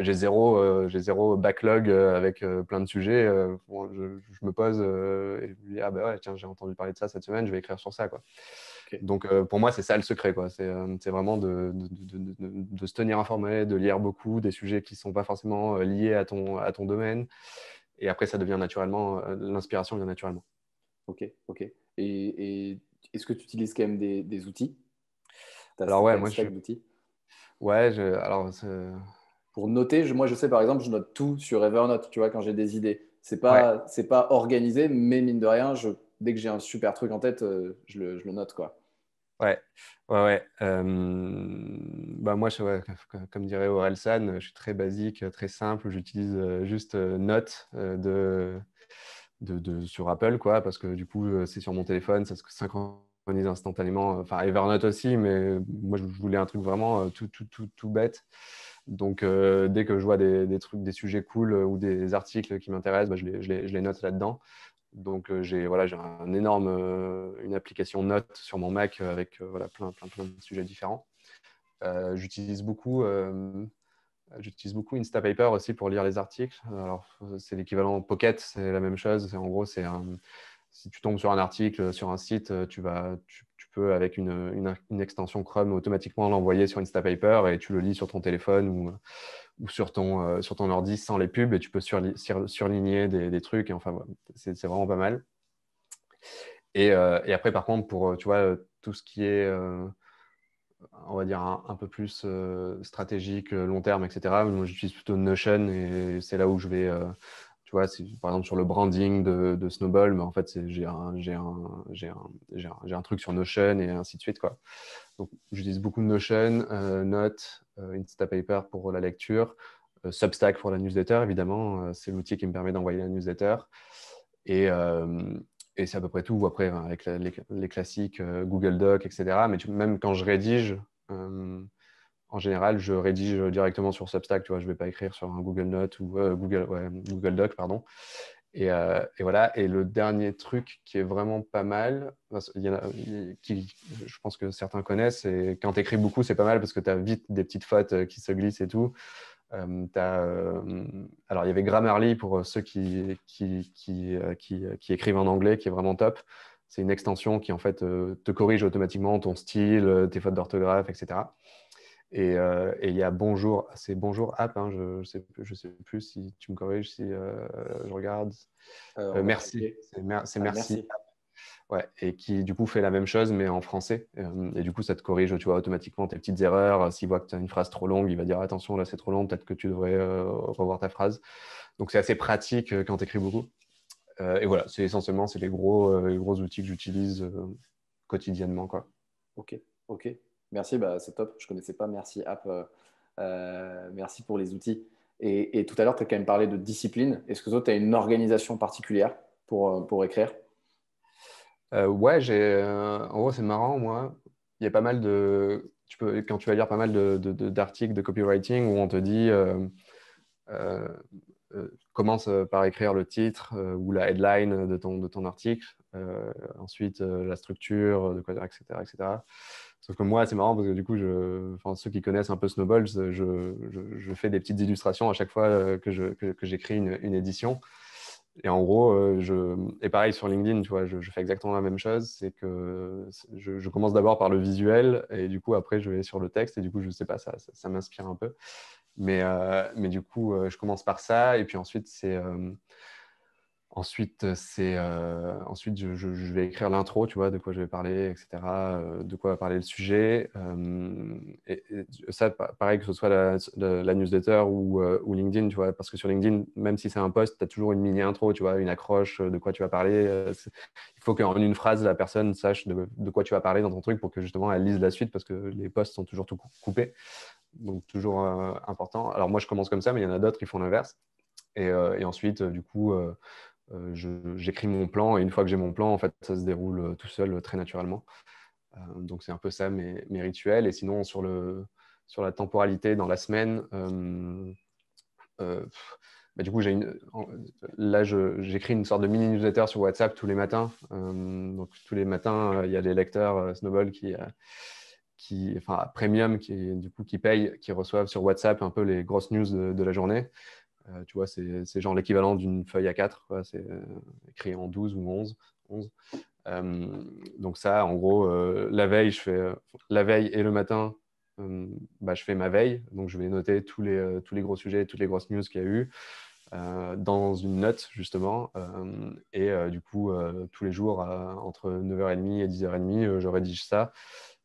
J'ai zéro, euh, j'ai zéro backlog euh, avec plein de sujets. je, me pose et je me dis, ah ben ouais, tiens, j'ai entendu parler de ça cette semaine, je vais écrire sur ça. Quoi. Donc pour moi, c'est ça le secret. Quoi. C'est, vraiment de, de, se tenir informé, de lire beaucoup des sujets qui ne sont pas forcément liés à ton, à ton domaine. Et après, ça devient naturellement, l'inspiration vient naturellement. Ok, ok. Et, est-ce que tu utilises quand même des outils alors, ouais, moi, je suis. Ouais, je... alors. Pour noter, je... moi, je sais, par exemple, je note tout sur Evernote, tu vois, quand j'ai des idées. C'est pas, c'est pas organisé, mais mine de rien, je... dès que j'ai un super truc en tête, euh, je le, je le note, quoi. Ouais, ouais, ouais. Euh, bah moi, je, comme dirait Aurel je suis très basique, très simple. J'utilise euh, juste notes de, de, sur Apple, quoi, parce que du coup, c'est sur mon téléphone, ça se 50 instantanément. Euh, enfin, Evernote aussi, mais moi, je voulais un truc vraiment euh, tout, tout, tout, tout bête. Donc, euh, dès que je vois des, trucs, des sujets cool ou des articles qui m'intéressent, bah, je, les, note là-dedans. Donc, j'ai voilà, j'ai un énorme, une application Note sur mon Mac avec voilà, plein, plein, plein de sujets différents. j'utilise beaucoup, j'utilise beaucoup Instapaper aussi pour lire les articles. Alors, c'est l'équivalent Pocket, c'est la même chose. En gros, c'est un si tu tombes sur un article, euh, sur un site, euh, tu, vas, tu, peux, avec une, extension Chrome, automatiquement l'envoyer sur Instapaper et tu le lis sur ton téléphone ou, euh, ou sur, ton, sur ton ordi sans les pubs et tu peux sur surligner des, trucs. Et enfin, c'est vraiment pas mal. Et, après, par contre, pour tu vois, tout ce qui est, on va dire, un, un peu plus stratégique, long terme, etc., moi, j'utilise plutôt Notion et c'est là où je vais tu vois, par exemple sur le branding de, de Snowball, mais en fait, j'ai un, un, un, un, truc sur Notion et ainsi de suite. Quoi. Donc, j'utilise beaucoup de Notion, euh, Note, euh, Instapaper pour la lecture, euh, Substack pour la newsletter, évidemment. Euh, c'est l'outil qui me permet d'envoyer la newsletter. Et, et c'est à peu près tout. Après, avec les, classiques Google Doc, etc. Mais même quand je rédige, en général, je rédige euh, directement sur Substack, tu vois, je ne vais pas écrire sur un Google Note ou euh, Google, Google Doc, pardon. Euh, et, voilà. Et le dernier truc qui est vraiment pas mal, y je pense que certains connaissent, c'est quand tu écris beaucoup, c'est pas mal parce que tu as vite des petites fautes qui se glissent et tout. alors, il y avait Grammarly pour ceux qui, qui, qui, qui, écrivent en anglais, qui est vraiment top. C'est une extension qui, en fait, te corrige automatiquement ton style, tes fautes d'orthographe, etc. Euh, et il y a Bonjour, c'est Bonjour App, hein, je ne sais, plus si tu me corriges, si euh, je regarde. Euh, merci, c'est ah, merci. Ouais, et qui du coup fait la même chose mais en français. Et du coup, ça te corrige, tu vois, automatiquement tes petites erreurs. S'il voit que tu as une phrase trop longue, il va dire attention, là c'est trop long, peut-être que tu devrais revoir ta phrase. Donc c'est assez pratique quand tu écris beaucoup. et voilà, c'est essentiellement les gros, gros outils que j'utilise quotidiennement. Quoi. Ok, ok. Merci, bah, c'est top. Je ne connaissais pas Merci App. Euh, euh, merci pour les outils. Et, tout à l'heure, tu as quand même parlé de discipline. Est-ce que toi, tu as une organisation particulière pour, euh, écrire Ouais, j'ai. en gros, c'est marrant, moi. Il y a pas mal de. Tu peux, quand tu vas lire pas mal d'articles de, copywriting où on te dit. commence par écrire le titre ou la headline de ton, de ton article, ensuite la structure, de quoi, etc. etc. Sauf que moi, c'est marrant parce que du coup, je, ceux qui connaissent un peu Snowballs, je, fais des petites illustrations à chaque fois euh, que, que, j'écris une, édition. Et en gros, euh, je, et pareil sur LinkedIn, tu vois, je, fais exactement la même chose. C'est que je, commence d'abord par le visuel et du coup, après, je vais sur le texte et du coup, je sais pas, ça, m'inspire un peu. Mais, euh, du coup, je commence par ça et puis ensuite, c'est. Ensuite, euh, c'est euh, ensuite je, vais écrire l'intro, tu vois, de quoi je vais parler, etc., euh, de quoi va parler le sujet. et, ça, pareil que ce soit la, newsletter ou, LinkedIn, tu vois, parce que sur LinkedIn, même si c'est un post, tu as toujours une mini intro, tu vois, une accroche de quoi tu vas parler. il faut qu'en une phrase, la personne sache de, quoi tu vas parler dans ton truc pour que justement elle lise la suite, parce que les posts sont toujours tout coupés, donc toujours important. Alors moi, je commence comme ça, mais il y en a d'autres qui font l'inverse. Et, et ensuite, du coup euh, j'écris mon plan et une fois que j'ai mon plan, en fait, ça se déroule euh, tout seul euh, très naturellement. donc c'est un peu ça mes, mes, rituels. Et sinon, sur, le, sur la temporalité dans la semaine, bah, du coup, une... là, j'écris une sorte de mini-newsletter sur WhatsApp tous les matins. donc, tous les matins, il y a des lecteurs Snowball qui, qui, enfin, Premium, qui, du coup, qui payent, qui reçoivent sur WhatsApp un peu les grosses news de la journée. Euh, tu vois, c'est genre l'équivalent d'une feuille à 4, c'est euh, écrit en 12 ou 11. 11. Euh, donc ça, en gros, la, veille, je fais, la veille et le matin, bah, je fais ma veille. Donc je vais noter tous les, tous les gros sujets, toutes les grosses news qu'il y a eu dans une note, justement. et du coup, tous les jours, entre 9h30 et 10h30, je rédige ça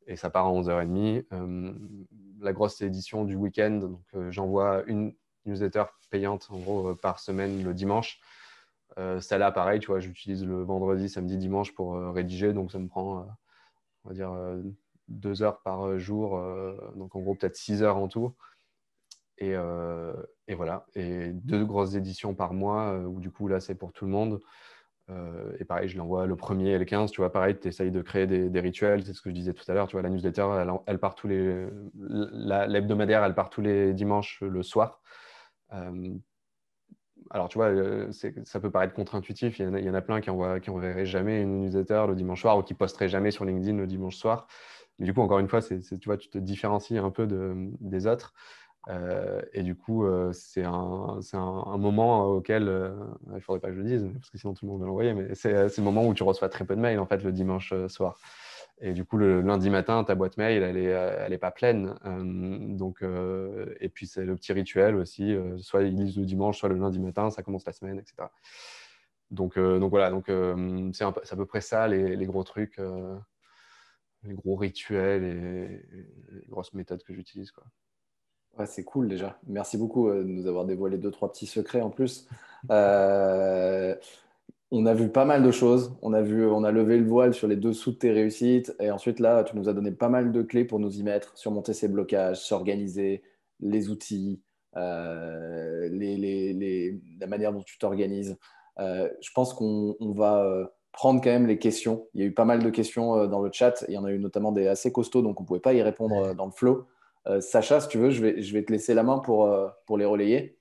et ça part à 11h30. la grosse édition du week-end, donc j'envoie une, newsletter payante en gros euh, par semaine le dimanche. Celle-là, euh, pareil, tu vois, j'utilise le vendredi, samedi, dimanche pour euh, rédiger, donc ça me prend, on va dire, deux heures par jour, donc en gros peut-être six heures en tout. Et, voilà, et deux grosses éditions par mois, où du coup là c'est pour tout le monde. et pareil, je l'envoie le 1er et le 15, tu vois, pareil, tu essayes de créer des, rituels, c'est ce que je disais tout à l'heure, tu vois, la newsletter, elle, part tous les, l'hebdomadaire, elle part tous les dimanches le soir. Euh, alors, tu vois, euh, ça peut paraître contre-intuitif. Il, y en a plein qui envoient, jamais une newsletter le dimanche soir ou qui posteraient jamais sur LinkedIn le dimanche soir. Mais du coup, encore une fois, tu te différencies un peu des autres. Euh, et du coup, c'est un, moment auquel, il ne faudrait pas que je le dise, parce que sinon tout le monde va l'envoyer, mais c'est le moment où tu reçois très peu de mails en fait le dimanche soir. Et du coup, le lundi matin, ta boîte mail, elle n'est euh, est pas pleine. Euh, donc, euh, et puis, c'est le petit rituel aussi. soit ils lisent le dimanche, soit le lundi matin, ça commence la semaine, etc. Donc, donc voilà, donc, c'est à peu près ça, les, gros trucs, les gros rituels et, les grosses méthodes que j'utilise. c'est cool déjà. Merci beaucoup de nous avoir dévoilé deux, trois petits secrets en plus on a vu pas mal de choses. On a vu, on a levé le voile sur les dessous de tes réussites. Et ensuite, là, tu nous as donné pas mal de clés pour nous y mettre, surmonter ces blocages, s'organiser, les outils, euh, la manière dont tu t'organises. Euh, je pense qu'on va euh, prendre quand même les questions. Il y a eu pas mal de questions dans le chat. Il y en a eu notamment des assez costauds, donc on ne pouvait pas y répondre dans le flow. Sacha, si tu veux, je vais, te laisser la main pour les relayer.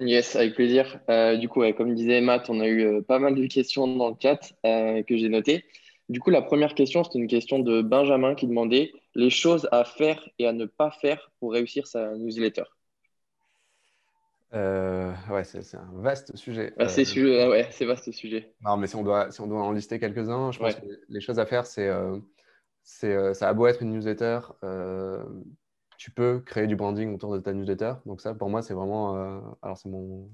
Yes, avec plaisir. Euh, du coup, comme disait Matt, on a eu euh, pas mal de questions dans le chat euh, que j'ai notées. Du coup, la première question, c'est une question de Benjamin qui demandait les choses à faire et à ne pas faire pour réussir sa newsletter. ouais, c'est un vaste sujet. Bah, c'est ah ouais, vaste sujet. Non, mais si on doit, si on doit en lister quelques-uns, je pense que les choses à faire, c'est ça a beau être une newsletter, tu peux créer du branding autour de ta newsletter. Donc ça, pour moi, c'est vraiment... Euh, alors, c'est mon,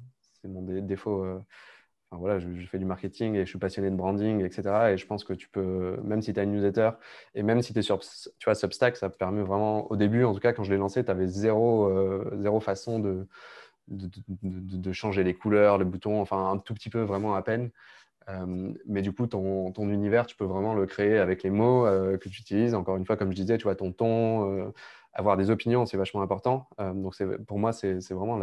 mon défaut. Euh, enfin, voilà, je, fais du marketing et je suis passionné de branding, etc. Et je pense que tu peux, même si tu as une newsletter et même si tu es sur tu vois, Substack, ça permet vraiment, au début, en tout cas, quand je l'ai lancé, tu avais zéro, euh, zéro façon de de, de, changer les couleurs, les boutons, enfin, un tout petit peu, vraiment à peine. mais du coup, ton, ton, univers, tu peux vraiment le créer avec les mots que tu utilises. Encore une fois, comme je disais, tu vois, ton ton, avoir des opinions, c'est vachement important. Euh, donc, pour moi, c'est vraiment,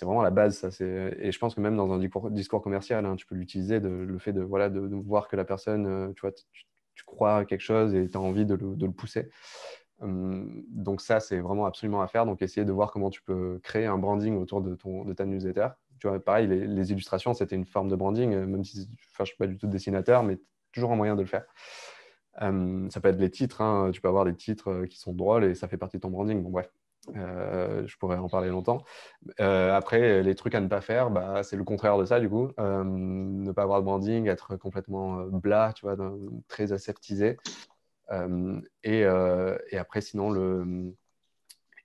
vraiment, la base. Ça. Et je pense que même dans un discours, commercial, hein, tu peux l'utiliser, le fait de, voilà, de, voir que la personne, euh, tu, vois, tu, crois à quelque chose et tu as envie de le, pousser. Hum, donc, ça, c'est vraiment absolument à faire. Donc, essayer de voir comment tu peux créer un branding autour de, ton, de ta newsletter. Tu vois, pareil, les, les illustrations, c'était une forme de branding, euh, même si je ne suis pas du tout dessinateur, mais toujours un moyen de le faire. Euh, ça peut être les titres, hein. tu peux avoir des titres euh, qui sont drôles et ça fait partie de ton branding. Bon, bref, euh, je pourrais en parler longtemps. après, les trucs à ne pas faire, bah, c'est le contraire de ça, du coup. ne pas avoir de branding, être complètement blas, tu vois, très aseptisé. Et, après, sinon, le...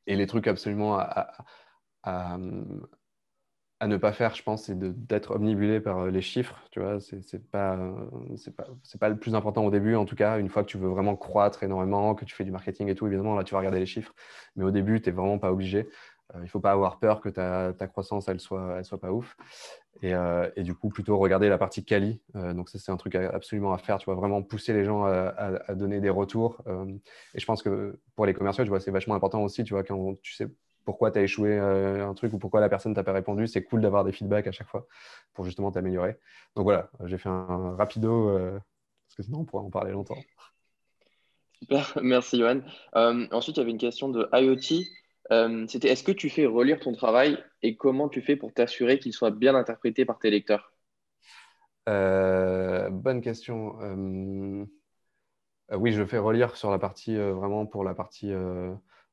et les trucs absolument à, à ne pas faire, je pense, c'est d'être omnibulé par euh, les chiffres. Tu vois, c'est pas, euh, pas, pas, le plus important au début, en tout cas. Une fois que tu veux vraiment croître énormément, que tu fais du marketing et tout, évidemment, là, tu vas regarder les chiffres. Mais au début, tu n'es vraiment pas obligé. Euh, il faut pas avoir peur que ta, ta croissance, elle soit, elle soit pas ouf. Et, et, du coup, plutôt regarder la partie quali. donc, ça, c'est un truc absolument à faire. Tu vois, vraiment pousser les gens à, à donner des retours. et je pense que pour les commerciaux, tu vois, c'est vachement important aussi. Tu vois, quand tu sais pourquoi tu as échoué euh, un truc ou pourquoi la personne t'a pas répondu. C'est cool d'avoir des feedbacks à chaque fois pour justement t'améliorer. Donc voilà, j'ai fait un rapido euh, parce que sinon on pourrait en parler longtemps. Super, merci Johan. Euh, ensuite, il y avait une question de IoT. C'était est-ce que tu fais relire ton travail et comment tu fais pour t'assurer qu'il soit bien interprété par tes lecteurs Bonne question. oui, je fais relire sur la partie vraiment pour la partie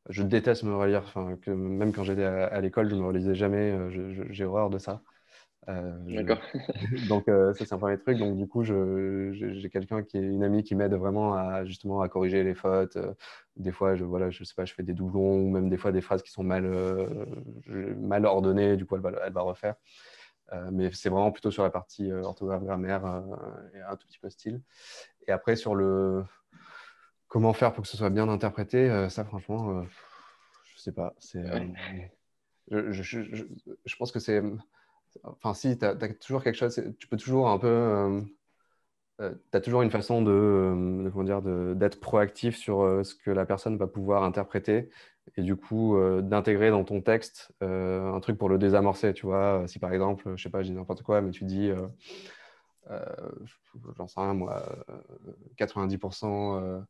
je déteste me relire. Enfin, que même quand j'étais à, l'école, je ne me relisais jamais. Euh, j'ai horreur de ça. Euh, D'accord. donc euh, c'est un premier truc. Donc du coup j'ai quelqu'un qui est une amie qui m'aide vraiment à justement à corriger les fautes. Des fois je voilà je sais pas je fais des doublons ou même des fois des phrases qui sont mal mal ordonnées. Du coup elle va, elle va refaire. mais c'est vraiment plutôt sur la partie orthographe, grammaire et un tout petit peu style. Et après sur le comment faire pour que ce soit bien interprété, euh, ça, franchement, euh, je ne sais pas. Euh, je, pense que c'est. Enfin, si, tu as, toujours quelque chose, tu peux toujours un peu. tu as toujours une façon de, d'être proactif sur ce que la personne va pouvoir interpréter et du coup d'intégrer dans ton texte un truc pour le désamorcer. Tu vois, si par exemple, je sais pas, je dis n'importe quoi, mais tu dis, j'en sais rien moi, 90%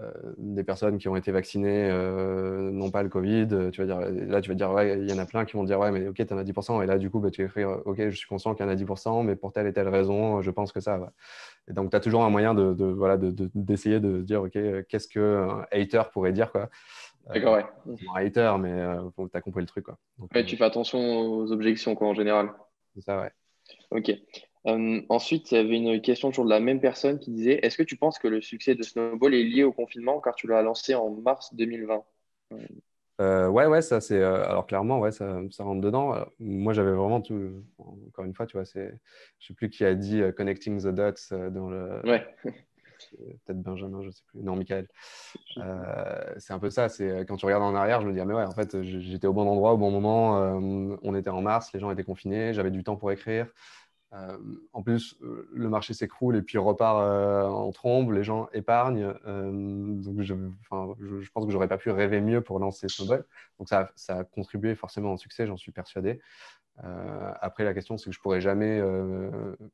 euh, des personnes qui ont été vaccinées euh, n'ont pas le Covid. Euh, tu vas dire, là, tu vas dire, ouais, il y en a plein qui vont dire, ouais, mais ok, tu en as 10%. Et là, du coup, bah, tu vas écrire, ok, je suis conscient qu'il y en a 10%, mais pour telle et telle raison, je pense que ça. va. donc, tu as toujours un moyen de, voilà, d'essayer de, dire, ok, qu'est-ce qu'un hater pourrait dire, quoi. D'accord, ouais. Un hater, mais euh, tu as compris le truc, quoi. Donc, tu fais attention aux objections, quoi, en général. C'est ça, ouais. Ok. Euh, ensuite, il y avait une question toujours de la même personne qui disait Est-ce que tu penses que le succès de Snowball est lié au confinement car tu l'as lancé en mars 2020 euh, Ouais, ouais, ça c'est. Euh, alors clairement, ouais, ça, rentre dedans. moi, j'avais vraiment tout. Encore une fois, tu vois, c'est. Je sais plus qui a dit Connecting the dots dans le. Ouais. peut-être Benjamin, je sais plus. Non, Michael. c'est un peu ça. C'est quand tu regardes en arrière, je me dis ah, mais ouais, en fait, j'étais au bon endroit au bon moment. on était en mars, les gens étaient confinés, j'avais du temps pour écrire. Euh, en plus, euh, le marché s'écroule et puis repart euh, en trombe, les gens épargnent. je, pense que j'aurais pas pu rêver mieux pour lancer Snowball. Donc ça, ça a contribué forcément au succès, j'en suis persuadé. après, la question, c'est que je pourrais jamais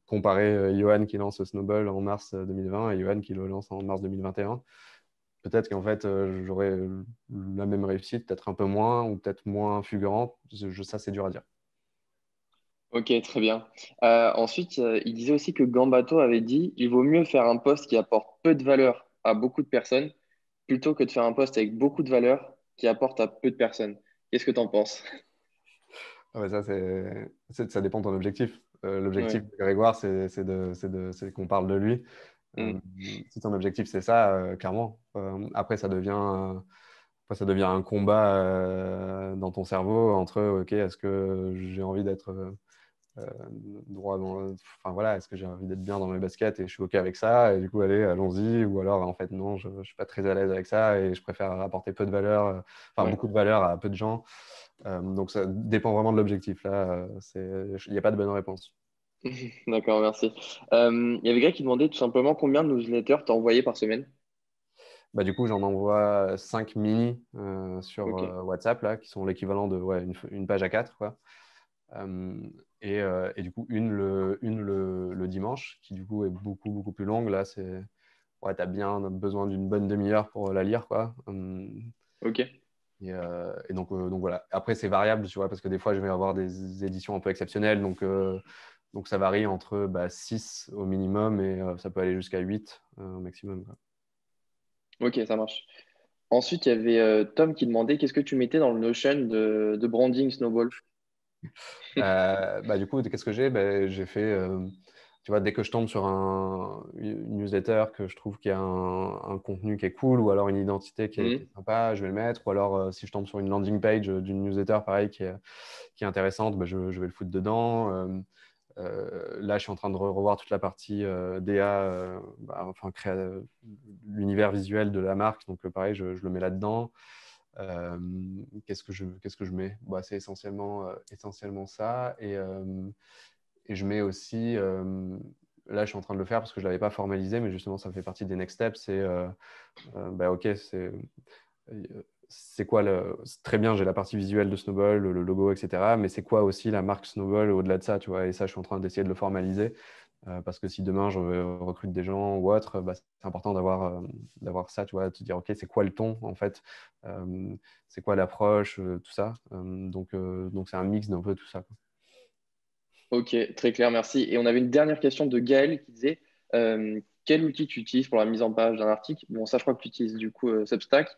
comparer Johan qui lance Snowball en mars 2020 et Johan qui le lance en mars 2021 peut-être qu'en fait, j'aurais la même réussite, peut-être un peu moins, ou peut-être moins fulgurante. Je, ça, c'est dur à dire. Ok, très bien. Euh, ensuite, euh, il disait aussi que Gambato avait dit il vaut mieux faire un poste qui apporte peu de valeur à beaucoup de personnes plutôt que de faire un poste avec beaucoup de valeur qui apporte à peu de personnes. Qu'est-ce que tu en penses ah bah ça, ça dépend de ton objectif. Euh, l'objectif de Grégoire, c'est, de... de... qu'on parle de lui. Mm. si ton objectif, c'est ça, clairement. après, ça devient ça devient un combat dans ton cerveau entre, OK, est-ce que j'ai envie d'être euh, droit Enfin voilà, est-ce que j'ai envie d'être bien dans mes baskets et je suis OK avec ça Et du coup, allez, allons-y. Ou alors, en fait, non, je ne suis pas très à l'aise avec ça et je préfère apporter peu de valeur, euh, enfin beaucoup de valeur à peu de gens. Euh, donc, ça dépend vraiment de l'objectif. Là, il n'y a pas de bonne réponse. D'accord, merci. Il y avait Greg qui demandait tout simplement combien de newsletters tu as envoyé par semaine bah, Du coup, j'en envoie 5 mini sur WhatsApp, là, qui sont l'équivalent de ouais, une, une, page à 4. Quoi. Euh, euh, et, du coup, une, le, une le, le, dimanche, qui du coup est beaucoup, beaucoup plus longue. Là, c'est ouais, tu as bien besoin d'une bonne demi-heure pour euh, la lire. Quoi. ok. Et, donc, donc, voilà. Après, c'est variable, tu vois, parce que des fois, je vais avoir des éditions un peu exceptionnelles. Donc, donc ça varie entre 6 bah, au minimum et ça peut aller jusqu'à 8 au maximum. Ok, ça marche. Ensuite, il y avait Tom qui demandait qu'est-ce que tu mettais dans le Notion de, de branding Snowball Euh, bah, du coup, qu'est-ce que j'ai ben, J'ai fait, euh, tu vois, dès que je tombe sur un, newsletter, que je trouve qu'il y a un, contenu qui est cool, ou alors une identité qui est, mmh. sympa, je vais le mettre. Ou alors, euh, si je tombe sur une landing page d'une newsletter, pareil, qui est, qui est intéressante, ben, je, vais le foutre dedans. là, je suis en train de revoir toute la partie DA, bah, enfin, l'univers visuel de la marque. Donc, pareil, je le mets là-dedans qu'est-ce que je qu'est-ce que je mets bah, c'est essentiellement euh, essentiellement ça et, et je mets aussi là, je suis en train de le faire parce que je ne l'avais pas formalisé, mais justement, ça fait partie des next steps. C'est, euh, euh, bah, OK, c'est, c'est quoi le... Très bien, j'ai la partie visuelle de Snowball, le, le logo, etc. Mais c'est quoi aussi la marque Snowball au-delà de ça, tu vois Et ça, je suis en train d'essayer de le formaliser. Euh, parce que si demain je recrute des gens ou autre, bah, c'est important euh, d'avoir, ça, tu vois, de te dire, OK, c'est quoi le ton en fait euh, C'est quoi l'approche Tout ça. donc, c'est un mix d'un peu tout ça. Ok, très clair, merci. Et on avait une dernière question de Gaël qui disait Quel outil tu utilises pour la mise en page d'un article Bon, ça, je crois que tu utilises du coup Substack.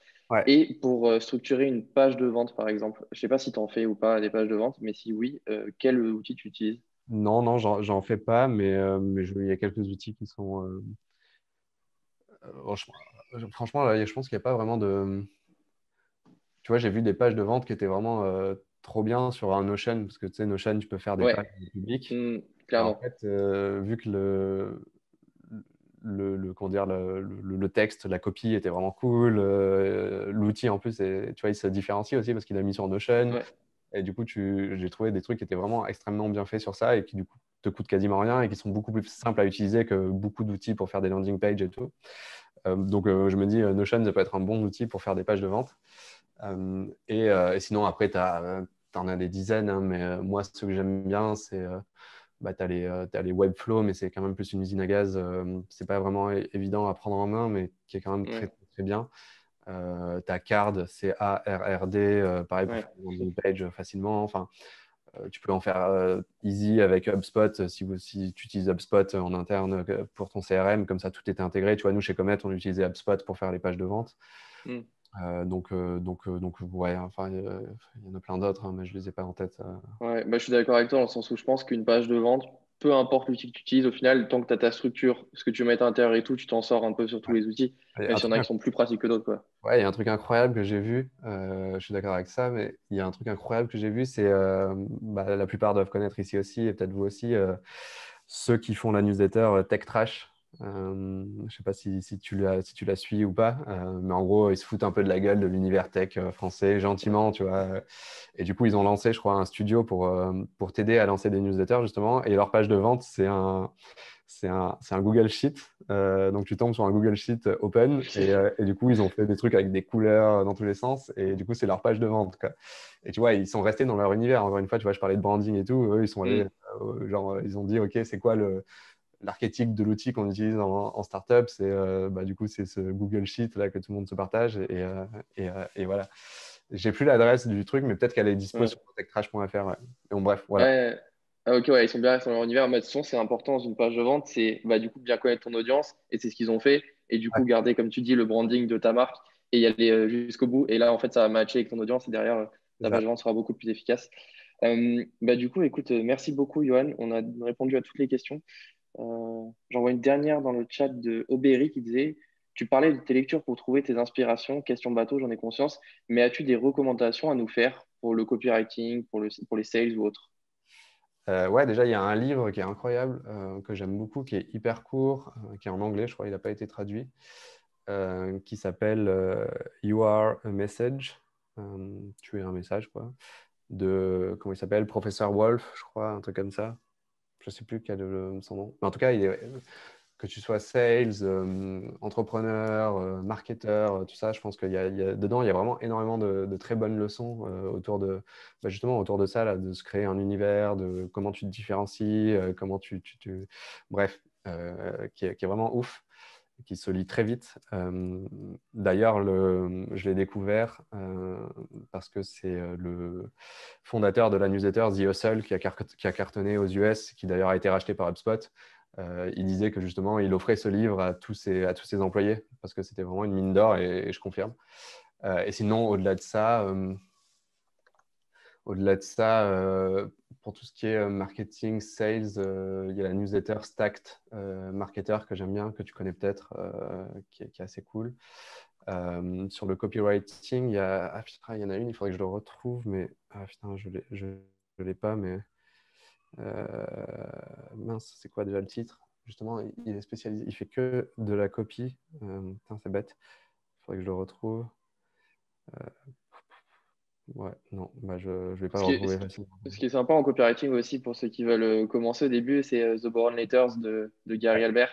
Et pour structurer une page de vente, par exemple, je ne sais pas si tu en fais ou pas des pages de vente, mais si oui, quel outil tu utilises non, non, j'en fais pas, mais, euh, il y a quelques outils qui sont. Euh, euh, franchement, je pense qu'il n'y a pas vraiment de. Tu vois, j'ai vu des pages de vente qui étaient vraiment trop bien sur un Notion, parce que tu sais, Notion, tu peux faire des ouais. pages En mmh, fait, vu que le. Le, dire, le, texte, la copie était vraiment cool. L'outil, en plus, est, tu vois, il se différencie aussi parce qu'il a mis sur Notion. Et du coup, j'ai trouvé des trucs qui étaient vraiment extrêmement bien faits sur ça et qui, du coup, te coûtent quasiment rien et qui sont beaucoup plus simples à utiliser que beaucoup d'outils pour faire des landing pages et tout. Euh, donc, euh, je me dis, euh, Notion, ça peut être un bon outil pour faire des pages de vente. et, sinon, après, tu en as des dizaines, hein, mais moi, ce que j'aime bien, c'est. Bah, tu as, les Webflow, mais c'est quand même plus une usine à gaz. c'est pas vraiment évident à prendre en main, mais qui est quand même très, très bien. Euh, ta card, c'est ARRD, euh, pareil pour faire une page facilement. Enfin, euh, tu peux en faire easy avec HubSpot si, vous, tu utilises HubSpot en interne pour ton CRM, comme ça tout est intégré. Tu vois, nous chez Comet, on utilisait HubSpot pour faire les pages de vente. Hmm. donc, donc, donc, ouais, enfin, il y en a plein d'autres, hein, mais je les ai pas en tête. Ouais, bah, je suis d'accord avec toi dans le sens où je pense qu'une page de vente, peu importe l'outil que tu utilises, au final, tant que tu as ta structure, ce que tu mets à l'intérieur et tout, tu t'en sors un peu sur tous les outils, Il y en a qui sont plus pratiques que d'autres. Ouais, il y a un truc incroyable que j'ai vu, euh, je suis d'accord avec ça, mais il y a un truc incroyable que j'ai vu, c'est euh, bah, la plupart doivent connaître ici aussi, et peut-être vous aussi, euh, ceux qui font la newsletter Tech Trash je ne sais pas si, tu la, si tu la suis ou pas, mais en gros, ils se foutent un peu de la gueule de l'univers tech français, gentiment, tu vois. Et du coup, ils ont lancé, je crois, un studio pour, pour t'aider à lancer des newsletters, justement. Et leur page de vente, c'est un, c'est un, un, Google Sheet. donc, tu tombes sur un Google Sheet open. Et, et, du coup, ils ont fait des trucs avec des couleurs dans tous les sens. Et du coup, c'est leur page de vente. Et tu vois, ils sont restés dans leur univers. Encore une fois, tu vois, je parlais de branding et tout. Eux, ils sont allés, mmh. genre, ils ont dit, OK, c'est quoi le l'archétype de l'outil qu'on utilise en, en startup, c'est euh, bah, du coup c'est ce Google Sheet là que tout le monde se partage et, et, euh, euh, voilà. J'ai plus l'adresse du truc, mais peut-être qu'elle est disponible sur contacttrash.fr Bon bref, voilà. Ah, ok, ouais, ils sont bien, dans leur univers. Mais de toute c'est important dans une page de vente, c'est bah, du coup bien connaître ton audience et c'est ce qu'ils ont fait et du coup garder comme tu dis le branding de ta marque et y aller jusqu'au bout. Et là en fait ça va matcher avec ton audience et derrière la page de vente sera beaucoup plus efficace. bah, du coup, écoute, merci beaucoup, Johan. On a répondu à toutes les questions. Euh, j'en vois une dernière dans le chat de Aubéry qui disait Tu parlais de tes lectures pour trouver tes inspirations, question bateau, j'en ai conscience, mais as-tu des recommandations à nous faire pour le copywriting, pour, les sales ou autre euh, ouais, déjà, il y a un livre qui est incroyable, euh, que j'aime beaucoup, qui est hyper court, qui est en anglais, je crois, il n'a pas été traduit, qui s'appelle You Are a Message, tu es un message, quoi, de, comment il s'appelle, professeur Wolf, je crois, un truc comme ça je ne sais plus quel est son nom. Mais en tout cas, il est, que tu sois sales, euh, entrepreneur, euh, marketeur, euh, tout ça, je pense qu'il y, a dedans, il y a vraiment énormément de, très bonnes leçons autour de bah, justement autour de ça, là, de se créer un univers, de comment tu te différencies, comment tu, tu, bref, qui, est, vraiment ouf qui se lit très vite. Euh, d'ailleurs, je l'ai découvert euh, parce que c'est euh, le fondateur de la newsletter The Hustle qui a, qui a cartonné aux US, qui d'ailleurs a été racheté par HubSpot. il disait que justement, il offrait ce livre à tous ses, à tous ses employés parce que c'était vraiment une mine d'or et, et, je confirme. et sinon, au-delà de ça, au-delà de ça, pour tout ce qui est euh, marketing, sales, euh, il y a la newsletter Stacked euh, Marketer que j'aime bien, que tu connais peut-être, qui, est assez cool. sur le copywriting, ah, il y, en a une, il faudrait que je le retrouve, mais ah, putain, je ne l'ai pas, mais mince, c'est quoi déjà le titre Justement, il est spécialisé, il fait que de la copie. putain, c'est bête, il faudrait que je le retrouve. Ouais, non, bah, je, je vais pas ce, qui est, ce, qui est sympa en copywriting aussi pour ceux qui veulent euh, commencer au début, c'est euh, The Born Letters de, Gary Albert.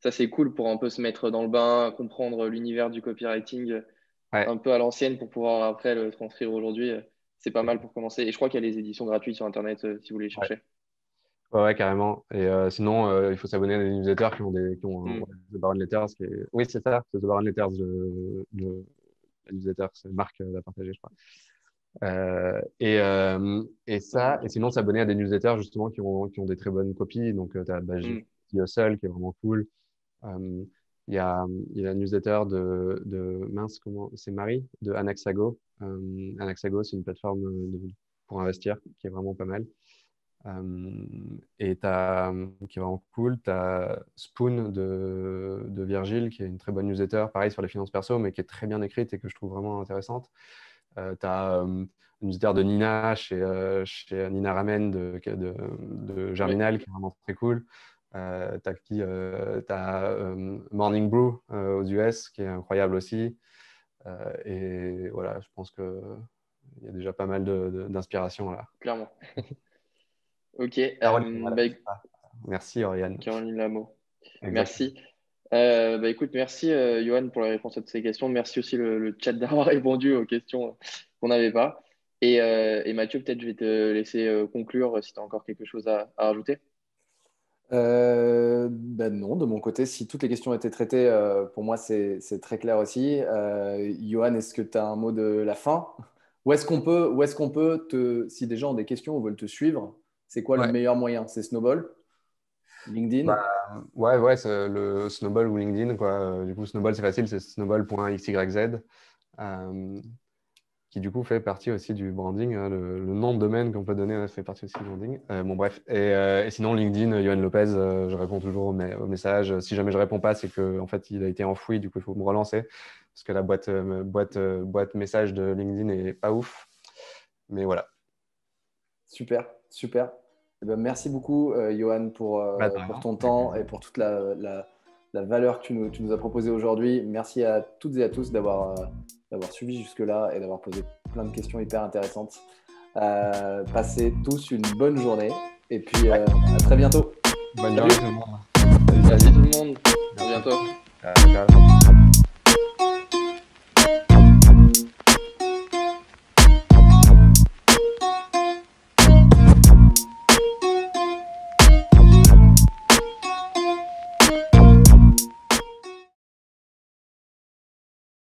Ça, c'est cool pour un peu se mettre dans le bain, comprendre l'univers du copywriting euh, un peu à l'ancienne pour pouvoir après le transcrire aujourd'hui. C'est pas mal pour commencer. Et je crois qu'il y a les éditions gratuites sur Internet si vous voulez chercher. Ouais. carrément. Et sinon, il faut s'abonner à des newsletters qui ont des qui ont, mm. The Baron Letters. Oui, c'est ça, The Baron Letters, de c'est Marc l'a partager je crois. Euh, et, euh, et ça, et sinon s'abonner à des newsletters justement qui ont, qui ont des très bonnes copies. Donc, euh, tu as bah, mm. qui est vraiment cool. Il y, a, y a la newsletter de, de mince, comment c'est Marie de Anaxago. Anaxago, c'est une plateforme pour investir qui est vraiment pas mal. et t'as qui est vraiment cool. Tu as Spoon de, de Virgile qui est une très bonne newsletter, pareil sur les finances perso, mais qui est très bien écrite et que je trouve vraiment intéressante. Euh, tu as euh, une visiteur de Nina euh, chez, Nina Ramen de, Germinal qui est vraiment très cool. tu as, Morning Brew aux US qui est incroyable aussi. et voilà, je pense qu'il y a déjà pas mal d'inspiration là. Clairement. ok. Bah, ah, merci Oriane. Merci. Euh, bah, écoute, merci euh, Johan pour la réponse à toutes ces questions. Merci aussi le, chat d'avoir répondu aux questions euh, qu'on n'avait pas. Et, Mathieu, peut-être je vais te laisser conclure si tu as encore quelque chose à, rajouter. ben non, de mon côté, si toutes les questions étaient traitées, pour moi c'est très clair aussi. Johan, est-ce que tu as un mot de la fin Où est-ce qu'on peut, est qu'on peut te, si des gens ont des questions ou veulent te suivre, c'est quoi le meilleur moyen C'est Snowball LinkedIn bah, Ouais, Ouais, ouais, le Snowball ou LinkedIn. Quoi. Du coup, Snowball, c'est facile, c'est snowball.xyz, euh, qui du coup fait partie aussi du branding. Hein. Le, nom de domaine qu'on peut donner hein, fait partie aussi du branding. Euh, bon, bref. Et, euh, sinon, LinkedIn, Yoann Lopez, je réponds toujours au message. Si jamais je ne réponds pas, c'est qu'en en fait, il a été enfoui, du coup, il faut me relancer. Parce que la boîte, boîte, boîte message de LinkedIn est pas ouf. Mais voilà. Super, super. Eh ben, merci beaucoup, euh, Johan, euh, bah, pour, ton temps et pour toute la, valeur que tu nous, as proposée aujourd'hui. Merci à toutes et à tous d'avoir euh, suivi jusque-là et d'avoir posé plein de questions hyper intéressantes. passez tous une bonne journée et puis à très bientôt. Bonne journée tout le monde. Merci tout le monde. À bientôt.